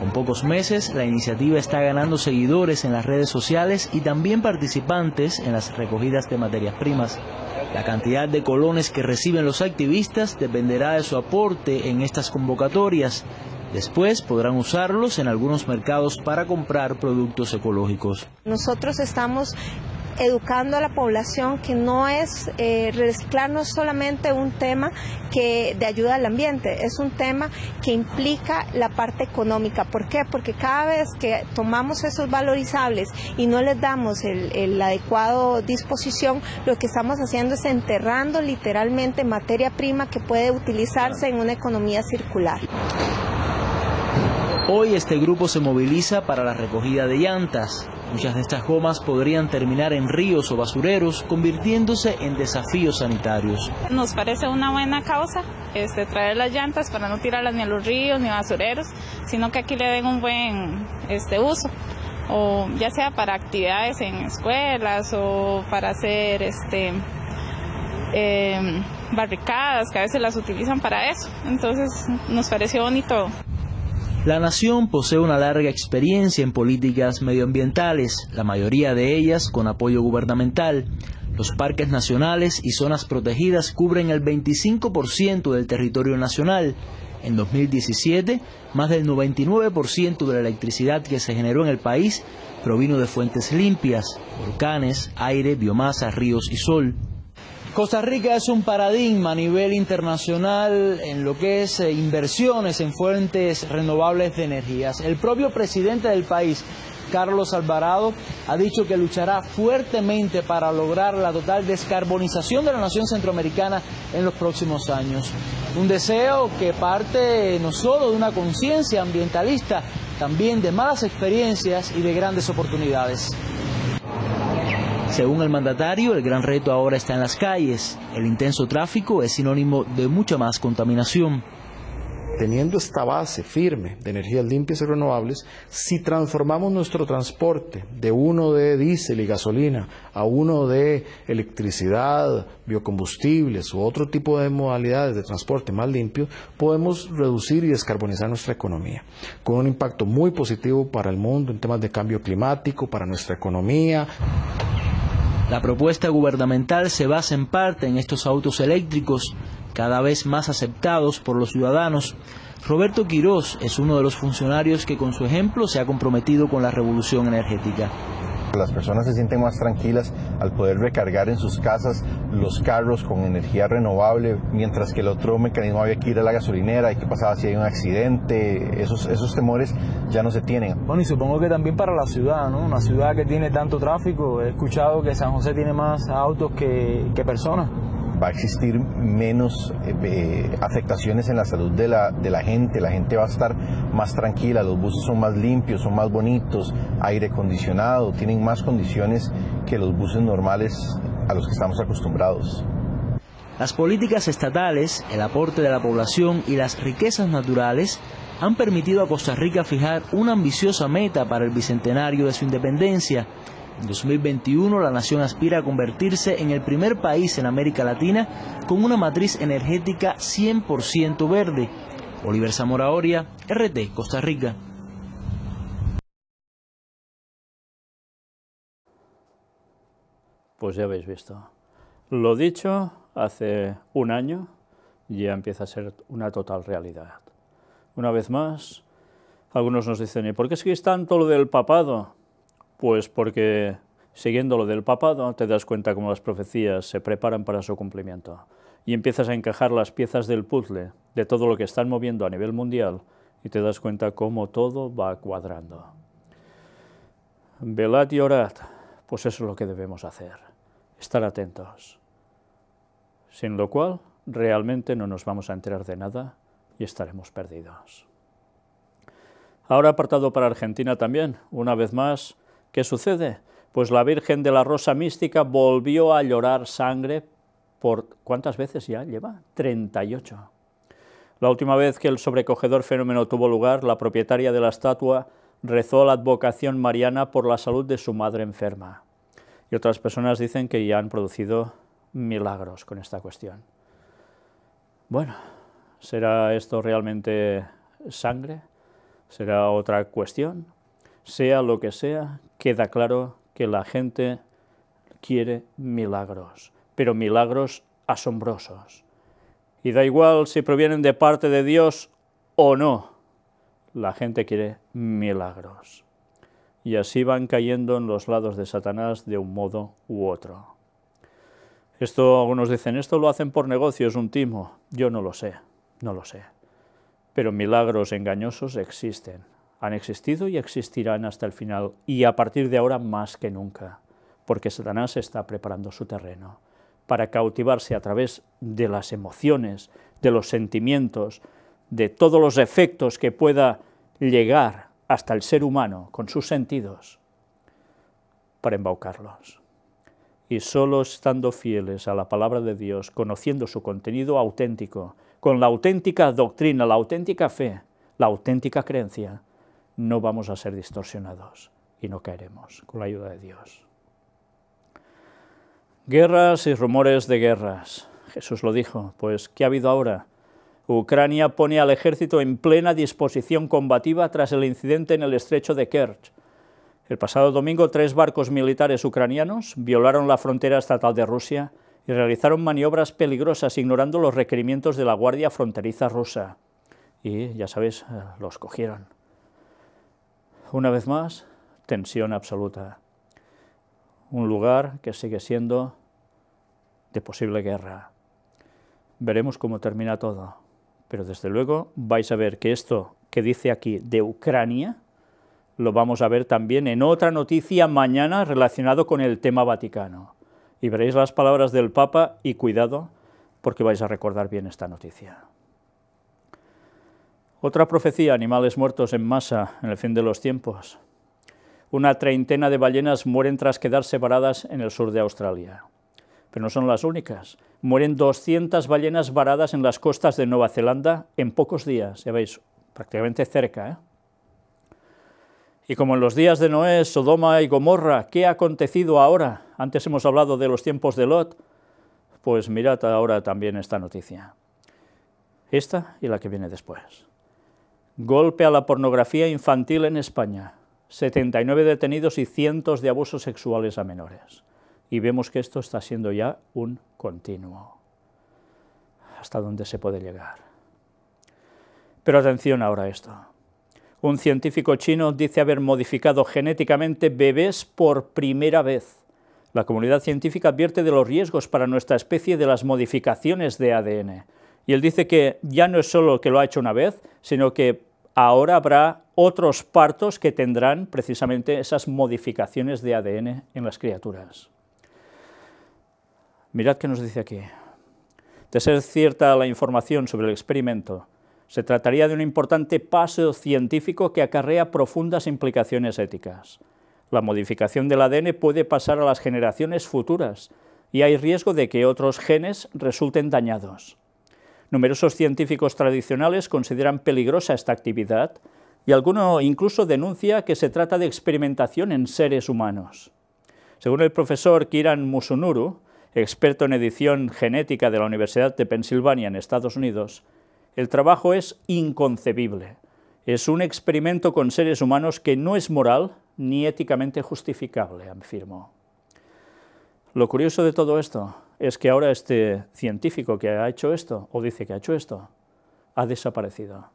Speaker 2: Con pocos meses, la iniciativa está ganando seguidores en las redes sociales y también participantes en las recogidas de materias primas. La cantidad de colones que reciben los activistas dependerá de su aporte en estas convocatorias. Después podrán usarlos en algunos mercados para comprar productos ecológicos. Nosotros estamos educando a la población que no es eh, reciclar no es solamente un tema que de ayuda al ambiente, es un tema que implica la parte económica. ¿Por qué? Porque cada vez que tomamos esos valorizables y no les damos el, el adecuado disposición, lo que estamos haciendo es enterrando literalmente materia prima que puede utilizarse en una economía circular. Hoy este grupo se moviliza para la recogida de llantas, Muchas de estas gomas podrían terminar en ríos o basureros, convirtiéndose en desafíos sanitarios. Nos parece una buena causa este, traer las llantas para no tirarlas ni a los ríos ni a basureros, sino que aquí le den un buen este, uso o ya sea para actividades en escuelas o para hacer este em, barricadas que a veces las utilizan para eso entonces nos pareció bonito la nación posee una larga experiencia en políticas medioambientales, la mayoría de ellas con apoyo gubernamental. Los parques nacionales y zonas protegidas cubren el 25% del territorio nacional. En 2017, más del 99% de la electricidad que se generó en el país provino de fuentes limpias, volcanes, aire, biomasa, ríos y sol. Costa Rica es un paradigma a nivel internacional en lo que es eh, inversiones en fuentes renovables de energías. El propio presidente del país, Carlos Alvarado, ha dicho que luchará fuertemente para lograr la total descarbonización de la nación centroamericana en los próximos años. Un deseo que parte no solo de una conciencia ambientalista, también de malas experiencias y de grandes oportunidades. Según el mandatario, el gran reto ahora está en las calles. El intenso tráfico es sinónimo de mucha más contaminación teniendo esta base firme de energías limpias y renovables, si transformamos nuestro transporte de uno de diésel y gasolina a uno de electricidad, biocombustibles u otro tipo de modalidades de transporte más limpio, podemos reducir y descarbonizar nuestra economía, con un impacto muy positivo para el mundo en temas de cambio climático, para nuestra economía. La propuesta gubernamental se basa en parte en estos autos eléctricos cada vez más aceptados por los ciudadanos, Roberto Quirós es uno de los funcionarios que con su ejemplo se ha comprometido con la revolución energética. Las personas se sienten más tranquilas al poder recargar en sus casas los carros con energía renovable, mientras que el otro mecanismo había que ir a la gasolinera, y que pasaba si hay un accidente, esos, temores ya no se tienen. Bueno, y supongo que también para la ciudad, ¿no? Una ciudad que tiene tanto tráfico, he escuchado que San José tiene más autos que personas va a existir menos eh, eh, afectaciones en la salud de la, de la gente, la gente va a estar más tranquila, los buses son más limpios, son más bonitos, aire acondicionado, tienen más condiciones que los buses normales a los que estamos acostumbrados. Las políticas estatales, el aporte de la población y las riquezas naturales han permitido a Costa Rica fijar una ambiciosa meta para el bicentenario de su independencia en 2021, la nación aspira a convertirse en el primer país en América Latina con una matriz energética 100% verde. Oliver Zamora Oria, RT, Costa Rica.
Speaker 1: Pues ya habéis visto. Lo dicho hace un año ya empieza a ser una total realidad. Una vez más, algunos nos dicen, ¿y por qué es que es tanto lo del papado? Pues porque siguiendo lo del papado, te das cuenta cómo las profecías se preparan para su cumplimiento y empiezas a encajar las piezas del puzzle de todo lo que están moviendo a nivel mundial y te das cuenta cómo todo va cuadrando. Velad y orad, pues eso es lo que debemos hacer, estar atentos. Sin lo cual, realmente no nos vamos a enterar de nada y estaremos perdidos. Ahora apartado para Argentina también, una vez más, ¿Qué sucede? Pues la Virgen de la Rosa Mística volvió a llorar sangre por... ¿Cuántas veces ya lleva? 38. La última vez que el sobrecogedor fenómeno tuvo lugar, la propietaria de la estatua rezó la advocación mariana por la salud de su madre enferma. Y otras personas dicen que ya han producido milagros con esta cuestión. Bueno, ¿será esto realmente sangre? ¿Será otra cuestión? sea lo que sea, queda claro que la gente quiere milagros, pero milagros asombrosos. Y da igual si provienen de parte de Dios o no, la gente quiere milagros. Y así van cayendo en los lados de Satanás de un modo u otro. Esto algunos dicen, esto lo hacen por negocio, es un timo. Yo no lo sé, no lo sé. Pero milagros engañosos existen han existido y existirán hasta el final, y a partir de ahora más que nunca, porque Satanás está preparando su terreno para cautivarse a través de las emociones, de los sentimientos, de todos los efectos que pueda llegar hasta el ser humano con sus sentidos, para embaucarlos. Y solo estando fieles a la palabra de Dios, conociendo su contenido auténtico, con la auténtica doctrina, la auténtica fe, la auténtica creencia, no vamos a ser distorsionados y no caeremos con la ayuda de Dios. Guerras y rumores de guerras. Jesús lo dijo, pues ¿qué ha habido ahora? Ucrania pone al ejército en plena disposición combativa tras el incidente en el estrecho de Kerch. El pasado domingo tres barcos militares ucranianos violaron la frontera estatal de Rusia y realizaron maniobras peligrosas ignorando los requerimientos de la Guardia Fronteriza rusa. Y ya sabéis, eh, los cogieron. Una vez más, tensión absoluta. Un lugar que sigue siendo de posible guerra. Veremos cómo termina todo. Pero desde luego vais a ver que esto que dice aquí de Ucrania, lo vamos a ver también en otra noticia mañana relacionado con el tema Vaticano. Y veréis las palabras del Papa y cuidado porque vais a recordar bien esta noticia. Otra profecía, animales muertos en masa en el fin de los tiempos. Una treintena de ballenas mueren tras quedarse varadas en el sur de Australia. Pero no son las únicas. Mueren 200 ballenas varadas en las costas de Nueva Zelanda en pocos días, ya veis, prácticamente cerca. ¿eh? Y como en los días de Noé, Sodoma y Gomorra, ¿qué ha acontecido ahora? Antes hemos hablado de los tiempos de Lot. Pues mirad ahora también esta noticia. Esta y la que viene después. Golpe a la pornografía infantil en España. 79 detenidos y cientos de abusos sexuales a menores. Y vemos que esto está siendo ya un continuo. Hasta dónde se puede llegar. Pero atención ahora a esto. Un científico chino dice haber modificado genéticamente bebés por primera vez. La comunidad científica advierte de los riesgos para nuestra especie de las modificaciones de ADN y él dice que ya no es solo que lo ha hecho una vez, sino que ahora habrá otros partos que tendrán precisamente esas modificaciones de ADN en las criaturas. Mirad qué nos dice aquí. De ser cierta la información sobre el experimento, se trataría de un importante paso científico que acarrea profundas implicaciones éticas. La modificación del ADN puede pasar a las generaciones futuras y hay riesgo de que otros genes resulten dañados. Numerosos científicos tradicionales consideran peligrosa esta actividad y alguno incluso denuncia que se trata de experimentación en seres humanos. Según el profesor Kiran Musunuru, experto en edición genética de la Universidad de Pensilvania en Estados Unidos, el trabajo es inconcebible. Es un experimento con seres humanos que no es moral ni éticamente justificable, afirmó. Lo curioso de todo esto es que ahora este científico que ha hecho esto, o dice que ha hecho esto, ha desaparecido.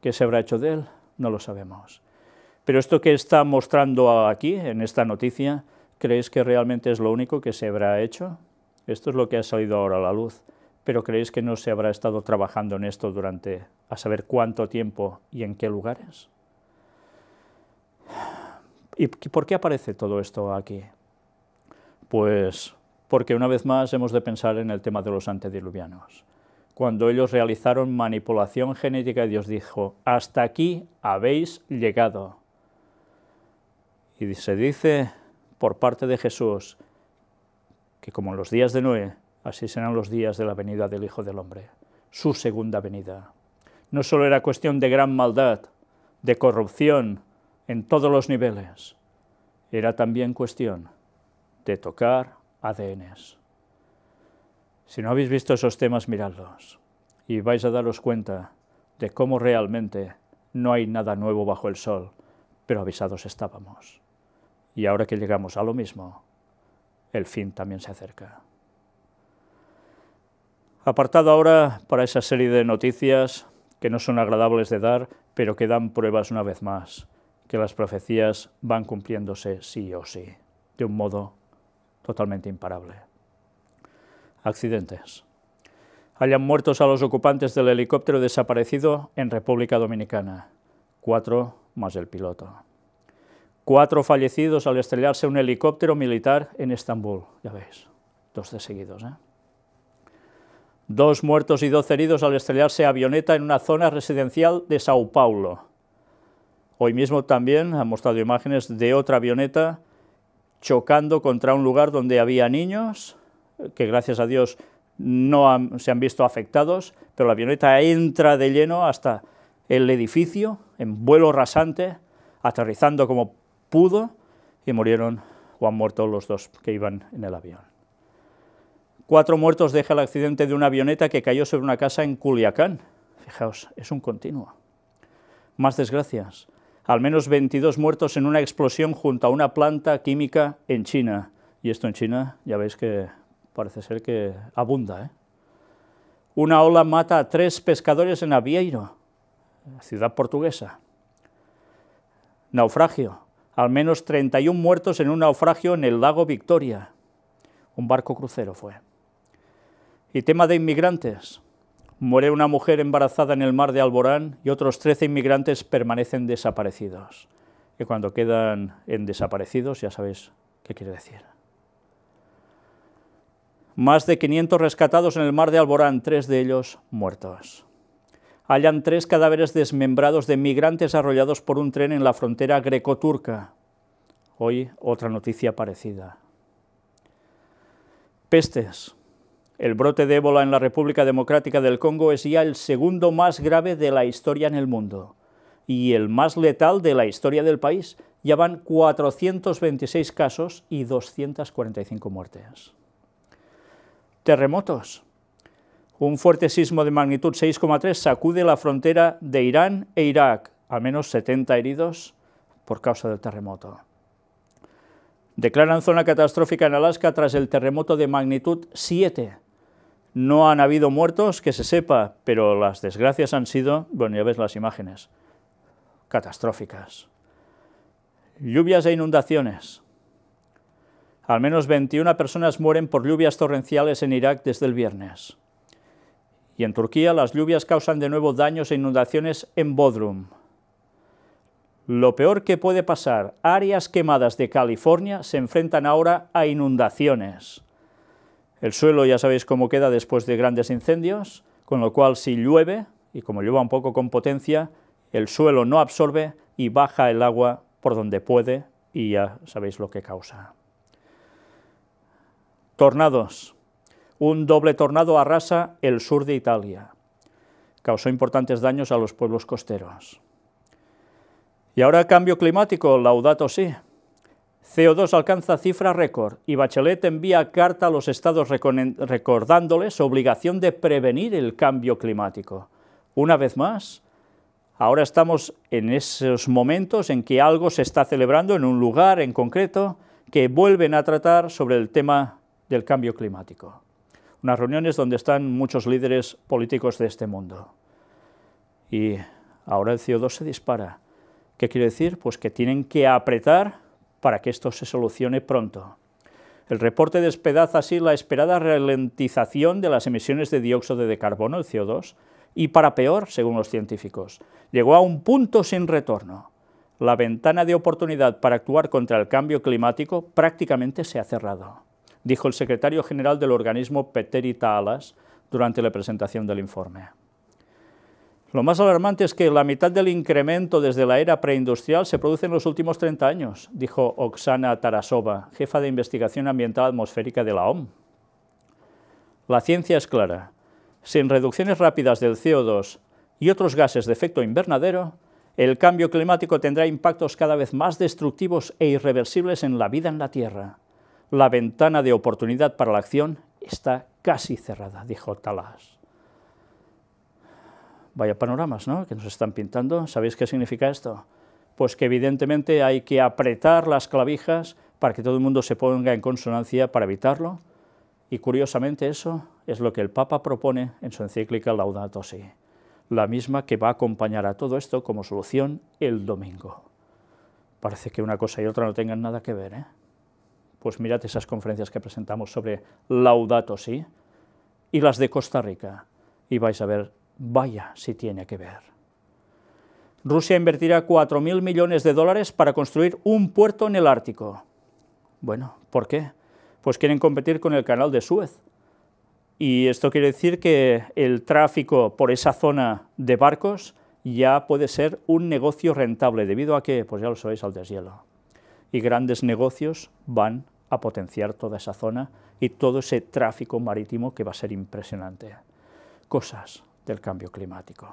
Speaker 1: ¿Qué se habrá hecho de él? No lo sabemos. Pero esto que está mostrando aquí, en esta noticia, ¿creéis que realmente es lo único que se habrá hecho? Esto es lo que ha salido ahora a la luz. Pero ¿creéis que no se habrá estado trabajando en esto durante a saber cuánto tiempo y en qué lugares? ¿Y por qué aparece todo esto aquí? Pues porque una vez más hemos de pensar en el tema de los antediluvianos. Cuando ellos realizaron manipulación genética, Dios dijo, hasta aquí habéis llegado. Y se dice por parte de Jesús que como en los días de Noé, así serán los días de la venida del Hijo del Hombre, su segunda venida. No solo era cuestión de gran maldad, de corrupción, en todos los niveles. Era también cuestión de tocar ADNs. Si no habéis visto esos temas, miradlos y vais a daros cuenta de cómo realmente no hay nada nuevo bajo el sol, pero avisados estábamos. Y ahora que llegamos a lo mismo, el fin también se acerca. Apartado ahora para esa serie de noticias que no son agradables de dar, pero que dan pruebas una vez más que las profecías van cumpliéndose sí o sí, de un modo totalmente imparable. Accidentes. Hayan muertos a los ocupantes del helicóptero desaparecido en República Dominicana. Cuatro más el piloto. Cuatro fallecidos al estrellarse un helicóptero militar en Estambul. Ya veis, dos de seguidos. ¿eh? Dos muertos y dos heridos al estrellarse avioneta en una zona residencial de Sao Paulo Hoy mismo también han mostrado imágenes de otra avioneta chocando contra un lugar donde había niños, que gracias a Dios no se han visto afectados, pero la avioneta entra de lleno hasta el edificio en vuelo rasante, aterrizando como pudo, y murieron o han muerto los dos que iban en el avión. Cuatro muertos deja el accidente de una avioneta que cayó sobre una casa en Culiacán. Fijaos, es un continuo. Más desgracias al menos 22 muertos en una explosión junto a una planta química en China. Y esto en China ya veis que parece ser que abunda. ¿eh? Una ola mata a tres pescadores en Avieiro, ciudad portuguesa. Naufragio. Al menos 31 muertos en un naufragio en el lago Victoria. Un barco crucero fue. Y tema de inmigrantes muere una mujer embarazada en el mar de Alborán y otros 13 inmigrantes permanecen desaparecidos. Y cuando quedan en desaparecidos, ya sabéis qué quiere decir. Más de 500 rescatados en el mar de Alborán, tres de ellos muertos. Hallan tres cadáveres desmembrados de inmigrantes arrollados por un tren en la frontera greco-turca. Hoy otra noticia parecida. Pestes, el brote de ébola en la República Democrática del Congo es ya el segundo más grave de la historia en el mundo y el más letal de la historia del país. Ya van 426 casos y 245 muertes. Terremotos. Un fuerte sismo de magnitud 6,3 sacude la frontera de Irán e Irak, a menos 70 heridos por causa del terremoto. Declaran zona catastrófica en Alaska tras el terremoto de magnitud 7 no han habido muertos, que se sepa, pero las desgracias han sido, bueno, ya ves las imágenes, catastróficas. Lluvias e inundaciones. Al menos 21 personas mueren por lluvias torrenciales en Irak desde el viernes. Y en Turquía las lluvias causan de nuevo daños e inundaciones en Bodrum. Lo peor que puede pasar, áreas quemadas de California se enfrentan ahora a inundaciones. El suelo ya sabéis cómo queda después de grandes incendios, con lo cual si llueve, y como llueva un poco con potencia, el suelo no absorbe y baja el agua por donde puede y ya sabéis lo que causa. Tornados. Un doble tornado arrasa el sur de Italia. Causó importantes daños a los pueblos costeros. Y ahora cambio climático, laudato sí. CO2 alcanza cifra récord y Bachelet envía carta a los estados recordándoles su obligación de prevenir el cambio climático. Una vez más, ahora estamos en esos momentos en que algo se está celebrando en un lugar en concreto que vuelven a tratar sobre el tema del cambio climático. Unas reuniones donde están muchos líderes políticos de este mundo. Y ahora el CO2 se dispara. ¿Qué quiere decir? Pues que tienen que apretar para que esto se solucione pronto. El reporte despedaza así la esperada ralentización de las emisiones de dióxido de carbono, el CO2, y para peor, según los científicos, llegó a un punto sin retorno. La ventana de oportunidad para actuar contra el cambio climático prácticamente se ha cerrado, dijo el secretario general del organismo Petteri Taalas durante la presentación del informe. Lo más alarmante es que la mitad del incremento desde la era preindustrial se produce en los últimos 30 años, dijo Oksana Tarasova, jefa de investigación ambiental atmosférica de la OMS. La ciencia es clara. Sin reducciones rápidas del CO2 y otros gases de efecto invernadero, el cambio climático tendrá impactos cada vez más destructivos e irreversibles en la vida en la Tierra. La ventana de oportunidad para la acción está casi cerrada, dijo Talas. Vaya panoramas ¿no? que nos están pintando. ¿Sabéis qué significa esto? Pues que evidentemente hay que apretar las clavijas para que todo el mundo se ponga en consonancia para evitarlo. Y curiosamente eso es lo que el Papa propone en su encíclica Laudato Si, la misma que va a acompañar a todo esto como solución el domingo. Parece que una cosa y otra no tengan nada que ver, ¿eh? Pues mirad esas conferencias que presentamos sobre Laudato Si y las de Costa Rica y vais a ver Vaya si tiene que ver. Rusia invertirá 4.000 millones de dólares para construir un puerto en el Ártico. Bueno, ¿por qué? Pues quieren competir con el canal de Suez. Y esto quiere decir que el tráfico por esa zona de barcos ya puede ser un negocio rentable, debido a que, pues ya lo sabéis, al deshielo. Y grandes negocios van a potenciar toda esa zona y todo ese tráfico marítimo que va a ser impresionante. Cosas del cambio climático.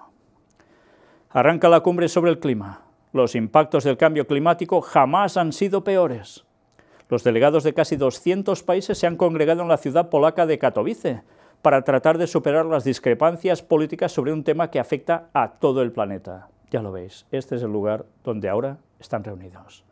Speaker 1: Arranca la cumbre sobre el clima. Los impactos del cambio climático jamás han sido peores. Los delegados de casi 200 países se han congregado en la ciudad polaca de Katowice para tratar de superar las discrepancias políticas sobre un tema que afecta a todo el planeta. Ya lo veis, este es el lugar donde ahora están reunidos.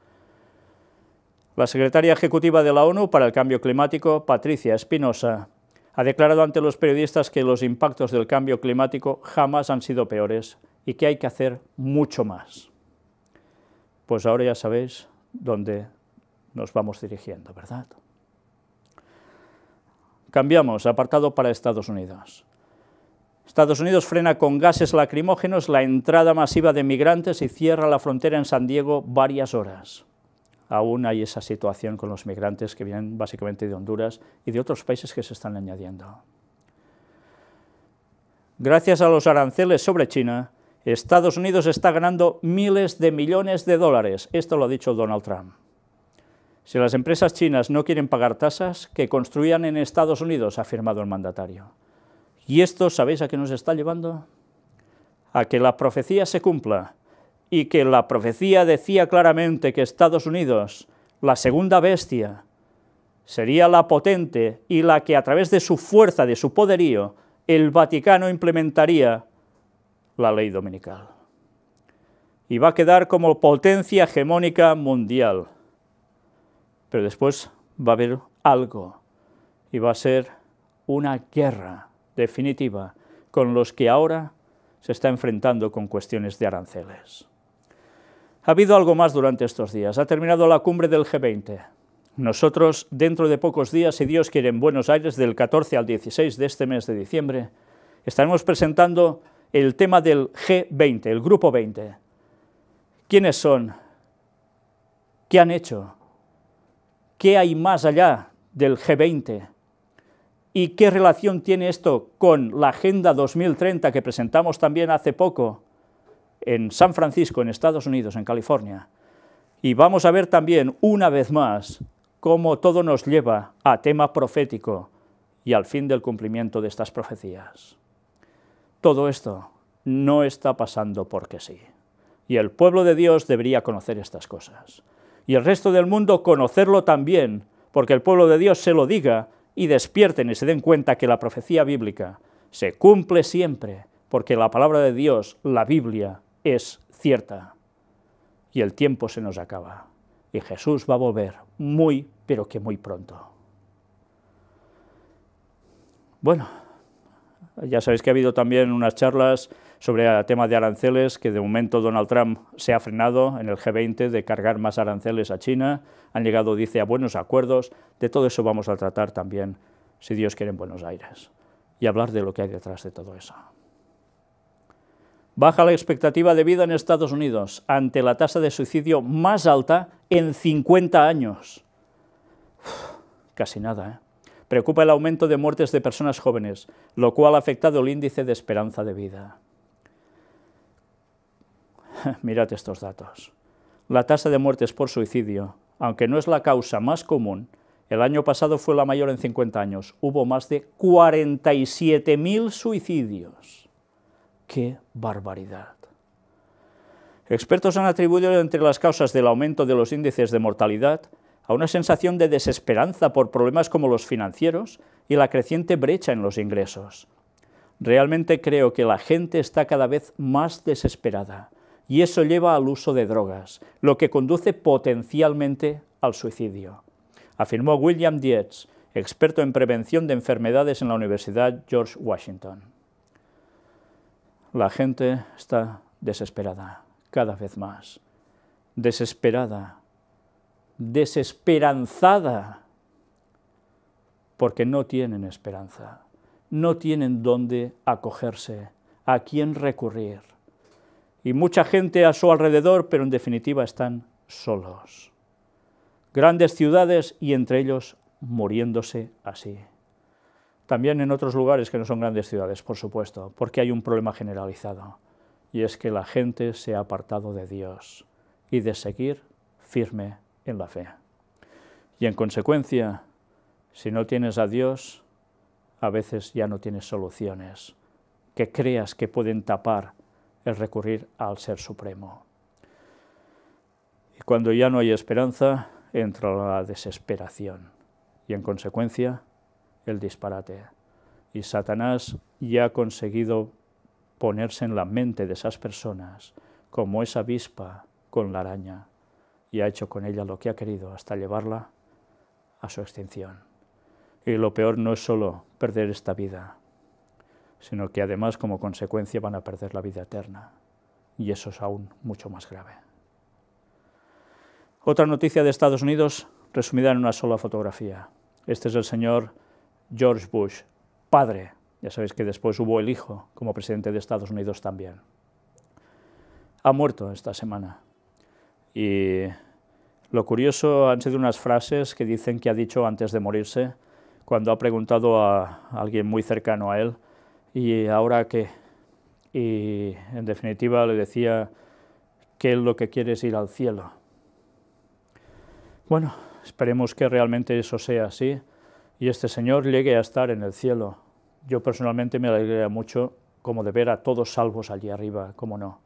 Speaker 1: La secretaria ejecutiva de la ONU para el Cambio Climático, Patricia Espinosa, ha declarado ante los periodistas que los impactos del cambio climático jamás han sido peores y que hay que hacer mucho más. Pues ahora ya sabéis dónde nos vamos dirigiendo, ¿verdad? Cambiamos, apartado para Estados Unidos. Estados Unidos frena con gases lacrimógenos la entrada masiva de migrantes y cierra la frontera en San Diego varias horas aún hay esa situación con los migrantes que vienen básicamente de Honduras y de otros países que se están añadiendo. Gracias a los aranceles sobre China, Estados Unidos está ganando miles de millones de dólares, esto lo ha dicho Donald Trump. Si las empresas chinas no quieren pagar tasas, que construyan en Estados Unidos, ha afirmado el mandatario. ¿Y esto sabéis a qué nos está llevando? A que la profecía se cumpla y que la profecía decía claramente que Estados Unidos, la segunda bestia, sería la potente y la que a través de su fuerza, de su poderío, el Vaticano implementaría la ley dominical. Y va a quedar como potencia hegemónica mundial. Pero después va a haber algo y va a ser una guerra definitiva con los que ahora se está enfrentando con cuestiones de aranceles. Ha habido algo más durante estos días. Ha terminado la cumbre del G20. Nosotros, dentro de pocos días, si Dios quiere, en Buenos Aires, del 14 al 16 de este mes de diciembre, estaremos presentando el tema del G20, el Grupo 20. ¿Quiénes son? ¿Qué han hecho? ¿Qué hay más allá del G20? ¿Y qué relación tiene esto con la Agenda 2030 que presentamos también hace poco? en San Francisco, en Estados Unidos, en California. Y vamos a ver también, una vez más, cómo todo nos lleva a tema profético y al fin del cumplimiento de estas profecías. Todo esto no está pasando porque sí. Y el pueblo de Dios debería conocer estas cosas. Y el resto del mundo conocerlo también, porque el pueblo de Dios se lo diga y despierten y se den cuenta que la profecía bíblica se cumple siempre, porque la palabra de Dios, la Biblia, es cierta y el tiempo se nos acaba y Jesús va a volver muy, pero que muy pronto. Bueno, ya sabéis que ha habido también unas charlas sobre el tema de aranceles, que de momento Donald Trump se ha frenado en el G20 de cargar más aranceles a China, han llegado, dice, a buenos acuerdos, de todo eso vamos a tratar también, si Dios quiere, en Buenos Aires, y hablar de lo que hay detrás de todo eso. Baja la expectativa de vida en Estados Unidos ante la tasa de suicidio más alta en 50 años. casi nada. ¿eh? Preocupa el aumento de muertes de personas jóvenes, lo cual ha afectado el índice de esperanza de vida. Mirad estos datos. La tasa de muertes por suicidio, aunque no es la causa más común, el año pasado fue la mayor en 50 años. Hubo más de 47.000 suicidios. ¡Qué barbaridad! Expertos han atribuido entre las causas del aumento de los índices de mortalidad a una sensación de desesperanza por problemas como los financieros y la creciente brecha en los ingresos. Realmente creo que la gente está cada vez más desesperada y eso lleva al uso de drogas, lo que conduce potencialmente al suicidio, afirmó William Dietz, experto en prevención de enfermedades en la Universidad George Washington. La gente está desesperada, cada vez más. Desesperada, desesperanzada, porque no tienen esperanza, no tienen dónde acogerse, a quién recurrir. Y mucha gente a su alrededor, pero en definitiva están solos. Grandes ciudades y entre ellos muriéndose así. También en otros lugares que no son grandes ciudades, por supuesto, porque hay un problema generalizado, y es que la gente se ha apartado de Dios y de seguir firme en la fe. Y en consecuencia, si no tienes a Dios, a veces ya no tienes soluciones que creas que pueden tapar el recurrir al Ser Supremo. Y cuando ya no hay esperanza, entra la desesperación y en consecuencia el disparate. Y Satanás ya ha conseguido ponerse en la mente de esas personas como esa avispa con la araña y ha hecho con ella lo que ha querido hasta llevarla a su extinción. Y lo peor no es solo perder esta vida, sino que además como consecuencia van a perder la vida eterna. Y eso es aún mucho más grave. Otra noticia de Estados Unidos resumida en una sola fotografía. Este es el señor George Bush, padre. Ya sabéis que después hubo el hijo como presidente de Estados Unidos también. Ha muerto esta semana. Y lo curioso han sido unas frases que dicen que ha dicho antes de morirse, cuando ha preguntado a alguien muy cercano a él, y ahora qué. Y en definitiva le decía que él lo que quiere es ir al cielo. Bueno, esperemos que realmente eso sea así y este señor llegue a estar en el cielo. Yo personalmente me alegraría mucho como de ver a todos salvos allí arriba, como no.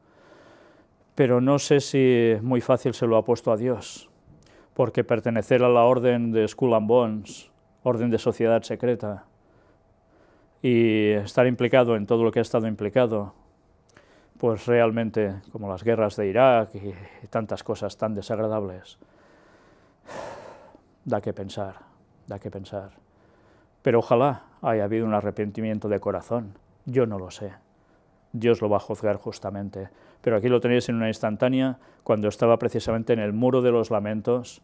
Speaker 1: Pero no sé si muy fácil se lo ha puesto a Dios, porque pertenecer a la orden de Skull and Bones, orden de sociedad secreta, y estar implicado en todo lo que ha estado implicado, pues realmente, como las guerras de Irak y tantas cosas tan desagradables, da que pensar, da que pensar. Pero ojalá haya habido un arrepentimiento de corazón. Yo no lo sé. Dios lo va a juzgar justamente. Pero aquí lo tenéis en una instantánea cuando estaba precisamente en el muro de los lamentos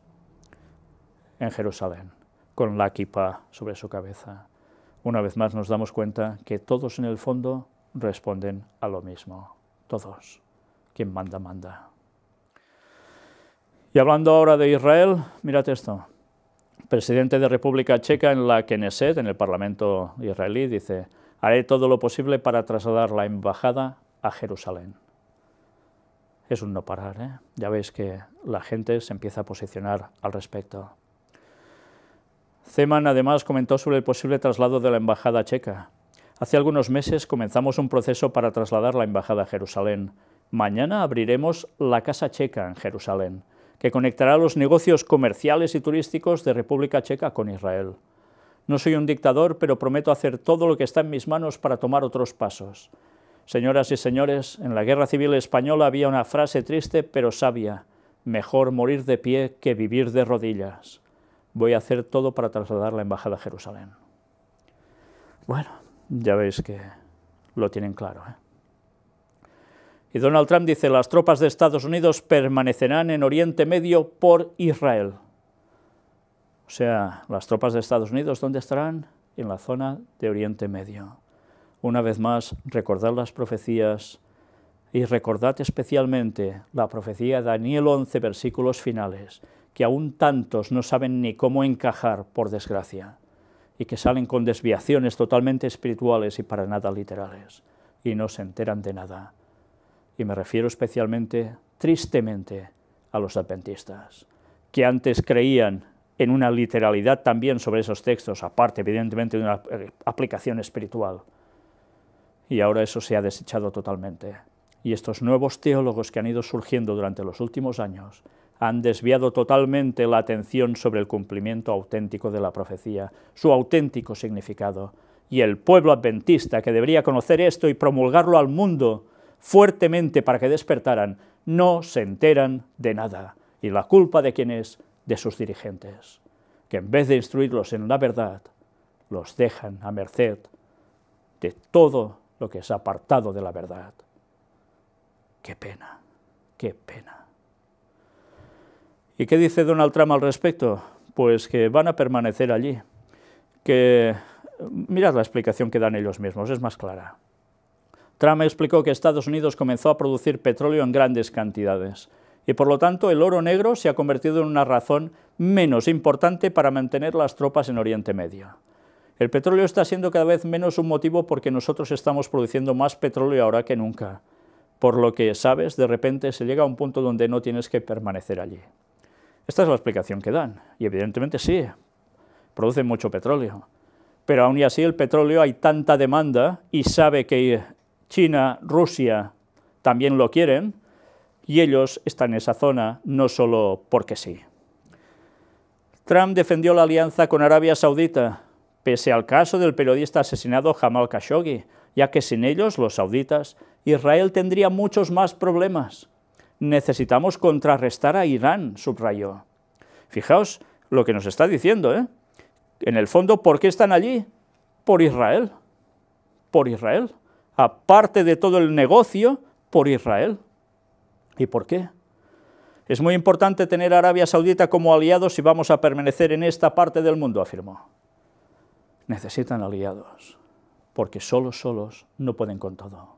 Speaker 1: en Jerusalén, con la equipa sobre su cabeza. Una vez más nos damos cuenta que todos en el fondo responden a lo mismo. Todos. Quien manda, manda. Y hablando ahora de Israel, mirad esto presidente de República Checa en la Knesset, en el Parlamento israelí, dice, haré todo lo posible para trasladar la embajada a Jerusalén. Es un no parar, ¿eh? ya veis que la gente se empieza a posicionar al respecto. Zeman además comentó sobre el posible traslado de la embajada checa. Hace algunos meses comenzamos un proceso para trasladar la embajada a Jerusalén. Mañana abriremos la Casa Checa en Jerusalén que conectará los negocios comerciales y turísticos de República Checa con Israel. No soy un dictador, pero prometo hacer todo lo que está en mis manos para tomar otros pasos. Señoras y señores, en la Guerra Civil Española había una frase triste pero sabia, mejor morir de pie que vivir de rodillas. Voy a hacer todo para trasladar la embajada a Jerusalén. Bueno, ya veis que lo tienen claro. ¿eh? Y Donald Trump dice, las tropas de Estados Unidos permanecerán en Oriente Medio por Israel. O sea, las tropas de Estados Unidos, ¿dónde estarán? En la zona de Oriente Medio. Una vez más, recordad las profecías y recordad especialmente la profecía de Daniel 11, versículos finales, que aún tantos no saben ni cómo encajar, por desgracia, y que salen con desviaciones totalmente espirituales y para nada literales, y no se enteran de nada y me refiero especialmente, tristemente, a los adventistas, que antes creían en una literalidad también sobre esos textos, aparte evidentemente de una eh, aplicación espiritual. Y ahora eso se ha desechado totalmente. Y estos nuevos teólogos que han ido surgiendo durante los últimos años han desviado totalmente la atención sobre el cumplimiento auténtico de la profecía, su auténtico significado. Y el pueblo adventista, que debería conocer esto y promulgarlo al mundo, fuertemente para que despertaran, no se enteran de nada. ¿Y la culpa de quién es? De sus dirigentes, que en vez de instruirlos en la verdad, los dejan a merced de todo lo que es apartado de la verdad. Qué pena, qué pena. ¿Y qué dice Donald Trump al respecto? Pues que van a permanecer allí, que mirad la explicación que dan ellos mismos, es más clara. Trump explicó que Estados Unidos comenzó a producir petróleo en grandes cantidades y por lo tanto el oro negro se ha convertido en una razón menos importante para mantener las tropas en Oriente Medio. El petróleo está siendo cada vez menos un motivo porque nosotros estamos produciendo más petróleo ahora que nunca, por lo que, sabes, de repente se llega a un punto donde no tienes que permanecer allí. Esta es la explicación que dan, y evidentemente sí, producen mucho petróleo, pero aún y así el petróleo hay tanta demanda y sabe que China, Rusia también lo quieren y ellos están en esa zona no solo porque sí. Trump defendió la alianza con Arabia Saudita, pese al caso del periodista asesinado Jamal Khashoggi, ya que sin ellos, los sauditas, Israel tendría muchos más problemas. Necesitamos contrarrestar a Irán, subrayó. Fijaos lo que nos está diciendo, ¿eh? En el fondo, ¿por qué están allí? Por Israel. Por Israel aparte de todo el negocio, por Israel. ¿Y por qué? Es muy importante tener a Arabia Saudita como aliado si vamos a permanecer en esta parte del mundo, afirmó. Necesitan aliados, porque solos, solos no pueden con todo.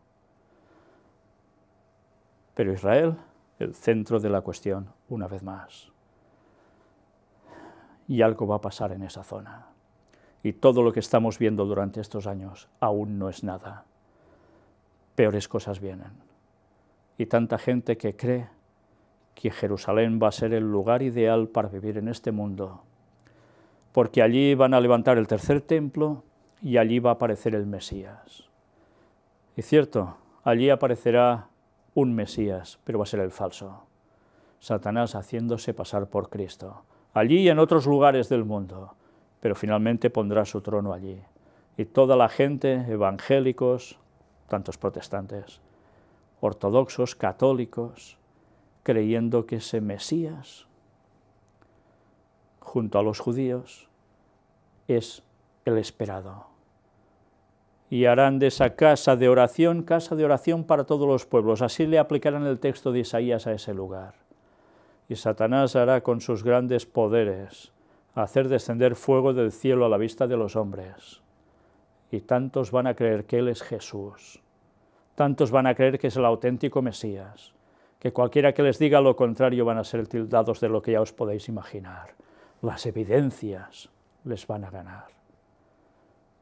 Speaker 1: Pero Israel, el centro de la cuestión, una vez más. Y algo va a pasar en esa zona. Y todo lo que estamos viendo durante estos años aún no es nada peores cosas vienen. Y tanta gente que cree que Jerusalén va a ser el lugar ideal para vivir en este mundo, porque allí van a levantar el tercer templo y allí va a aparecer el Mesías. Y cierto, allí aparecerá un Mesías, pero va a ser el falso. Satanás haciéndose pasar por Cristo, allí y en otros lugares del mundo, pero finalmente pondrá su trono allí. Y toda la gente, evangélicos, tantos protestantes ortodoxos, católicos, creyendo que ese Mesías, junto a los judíos, es el esperado. Y harán de esa casa de oración, casa de oración para todos los pueblos. Así le aplicarán el texto de Isaías a ese lugar. Y Satanás hará con sus grandes poderes hacer descender fuego del cielo a la vista de los hombres. Y tantos van a creer que Él es Jesús tantos van a creer que es el auténtico Mesías, que cualquiera que les diga lo contrario van a ser tildados de lo que ya os podéis imaginar. Las evidencias les van a ganar.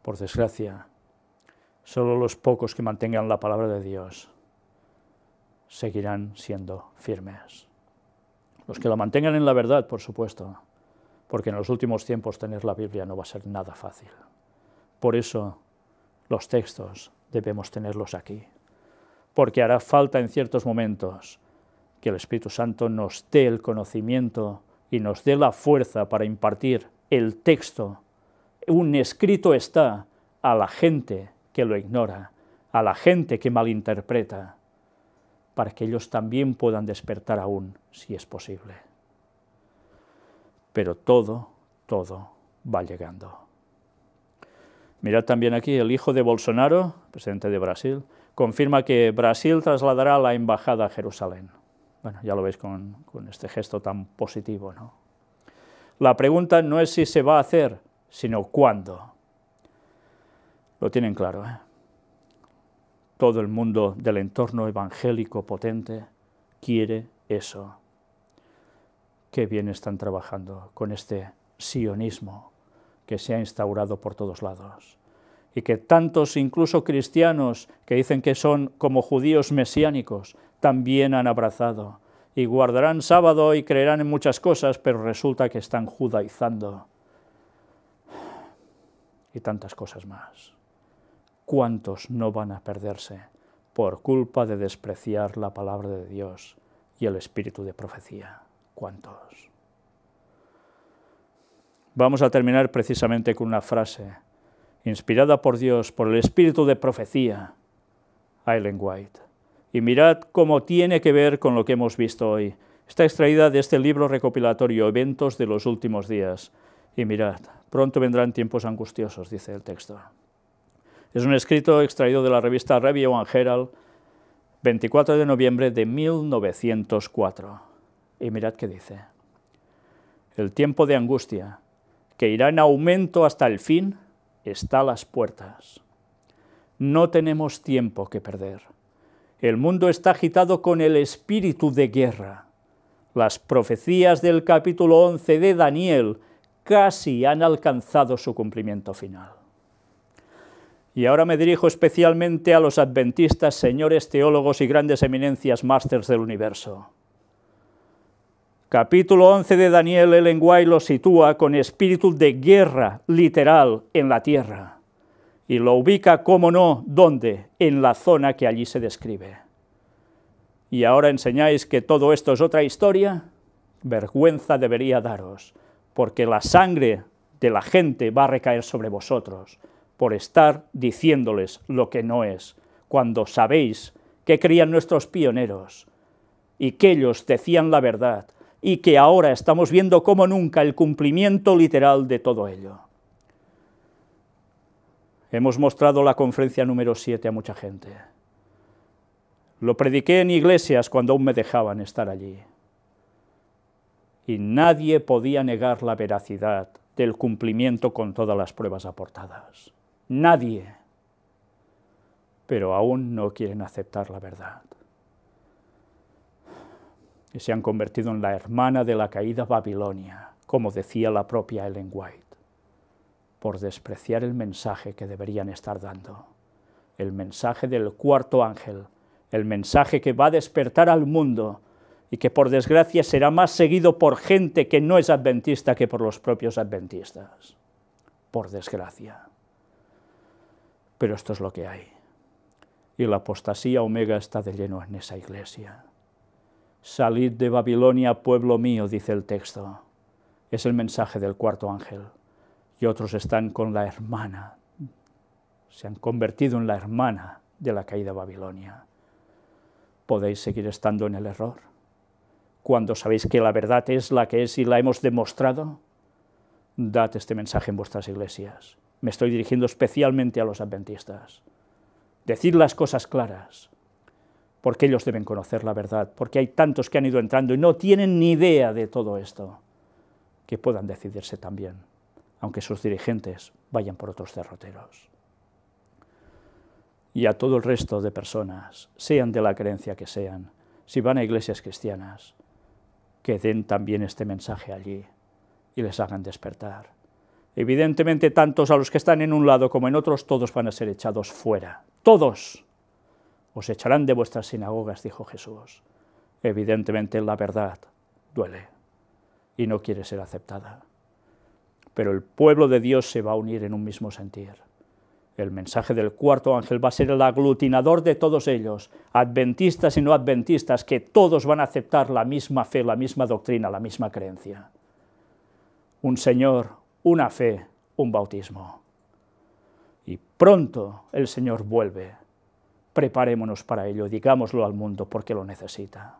Speaker 1: Por desgracia, solo los pocos que mantengan la palabra de Dios seguirán siendo firmes. Los que la mantengan en la verdad, por supuesto, porque en los últimos tiempos tener la Biblia no va a ser nada fácil. Por eso los textos debemos tenerlos aquí porque hará falta en ciertos momentos que el Espíritu Santo nos dé el conocimiento y nos dé la fuerza para impartir el texto. Un escrito está a la gente que lo ignora, a la gente que malinterpreta, para que ellos también puedan despertar aún, si es posible. Pero todo, todo va llegando. Mirad también aquí el hijo de Bolsonaro, presidente de Brasil, confirma que Brasil trasladará la embajada a Jerusalén. Bueno, ya lo veis con, este gesto tan positivo, ¿no? La pregunta no es si se va a hacer, sino cuándo. Lo tienen claro, ¿eh? Todo el mundo del entorno evangélico potente quiere eso. Qué bien están trabajando con este sionismo que se ha instaurado por todos lados y que tantos incluso cristianos que dicen que son como judíos mesiánicos también han abrazado y guardarán sábado y creerán en muchas cosas, pero resulta que están judaizando y tantas cosas más. ¿Cuántos no van a perderse por culpa de despreciar la palabra de Dios y el espíritu de profecía? ¿Cuántos? Vamos a terminar precisamente con una frase inspirada por Dios, por el espíritu de profecía, Island White. Y mirad cómo tiene que ver con lo que hemos visto hoy. Está extraída de este libro recopilatorio Eventos de los Últimos Días. Y mirad, pronto vendrán tiempos angustiosos, dice el texto. Es un escrito extraído de la revista Review and Herald, 24 de noviembre de 1904. Y mirad qué dice. El tiempo de angustia, que irá en aumento hasta el fin, está a las puertas. No tenemos tiempo que perder. El mundo está agitado con el espíritu de guerra. Las profecías del capítulo 11 de Daniel casi han alcanzado su cumplimiento final. Y ahora me dirijo especialmente a los adventistas, señores teólogos y grandes eminencias másters del universo. Capítulo 11 de Daniel, el lenguaje lo sitúa con espíritu de guerra literal en la tierra y lo ubica, cómo no, ¿dónde? En la zona que allí se describe. Y ahora enseñáis que todo esto es otra historia, vergüenza debería daros, porque la sangre de la gente va a recaer sobre vosotros por estar diciéndoles lo que no es, cuando sabéis que creían nuestros pioneros y que ellos decían la verdad, y que ahora estamos viendo como nunca el cumplimiento literal de todo ello. Hemos mostrado la conferencia número 7 a mucha gente. Lo prediqué en iglesias cuando aún me dejaban estar allí. Y nadie podía negar la veracidad del cumplimiento con todas las pruebas aportadas. Nadie. Pero aún no quieren aceptar la verdad que se han convertido en la hermana de la caída Babilonia, como decía la propia Ellen White, por despreciar el mensaje que deberían estar dando, el mensaje del cuarto ángel, el mensaje que va a despertar al mundo y que por desgracia será más seguido por gente que no es adventista que por los propios adventistas, por desgracia. Pero esto es lo que hay. Y la apostasía omega está de lleno en esa iglesia. Salid de Babilonia, pueblo mío, dice el texto. Es el mensaje del cuarto ángel. Y otros están con la hermana. Se han convertido en la hermana de la caída Babilonia. Podéis seguir estando en el error. Cuando sabéis que la verdad es la que es y la hemos demostrado, dad este mensaje en vuestras iglesias. Me estoy dirigiendo especialmente a los adventistas. Decid las cosas claras porque ellos deben conocer la verdad, porque hay tantos que han ido entrando y no tienen ni idea de todo esto, que puedan decidirse también, aunque sus dirigentes vayan por otros cerroteros. Y a todo el resto de personas, sean de la creencia que sean, si van a iglesias cristianas, que den también este mensaje allí y les hagan despertar. Evidentemente, tantos a los que están en un lado como en otros, todos van a ser echados fuera. Todos os echarán de vuestras sinagogas, dijo Jesús. Evidentemente la verdad duele y no quiere ser aceptada. Pero el pueblo de Dios se va a unir en un mismo sentir. El mensaje del cuarto ángel va a ser el aglutinador de todos ellos, adventistas y no adventistas, que todos van a aceptar la misma fe, la misma doctrina, la misma creencia. Un Señor, una fe, un bautismo. Y pronto el Señor vuelve preparémonos para ello, digámoslo al mundo porque lo necesita.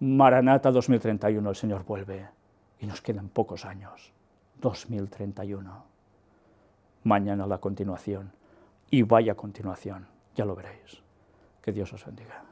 Speaker 1: Maranata 2031, el Señor vuelve y nos quedan pocos años. 2031. Mañana la continuación y vaya continuación, ya lo veréis. Que Dios os bendiga.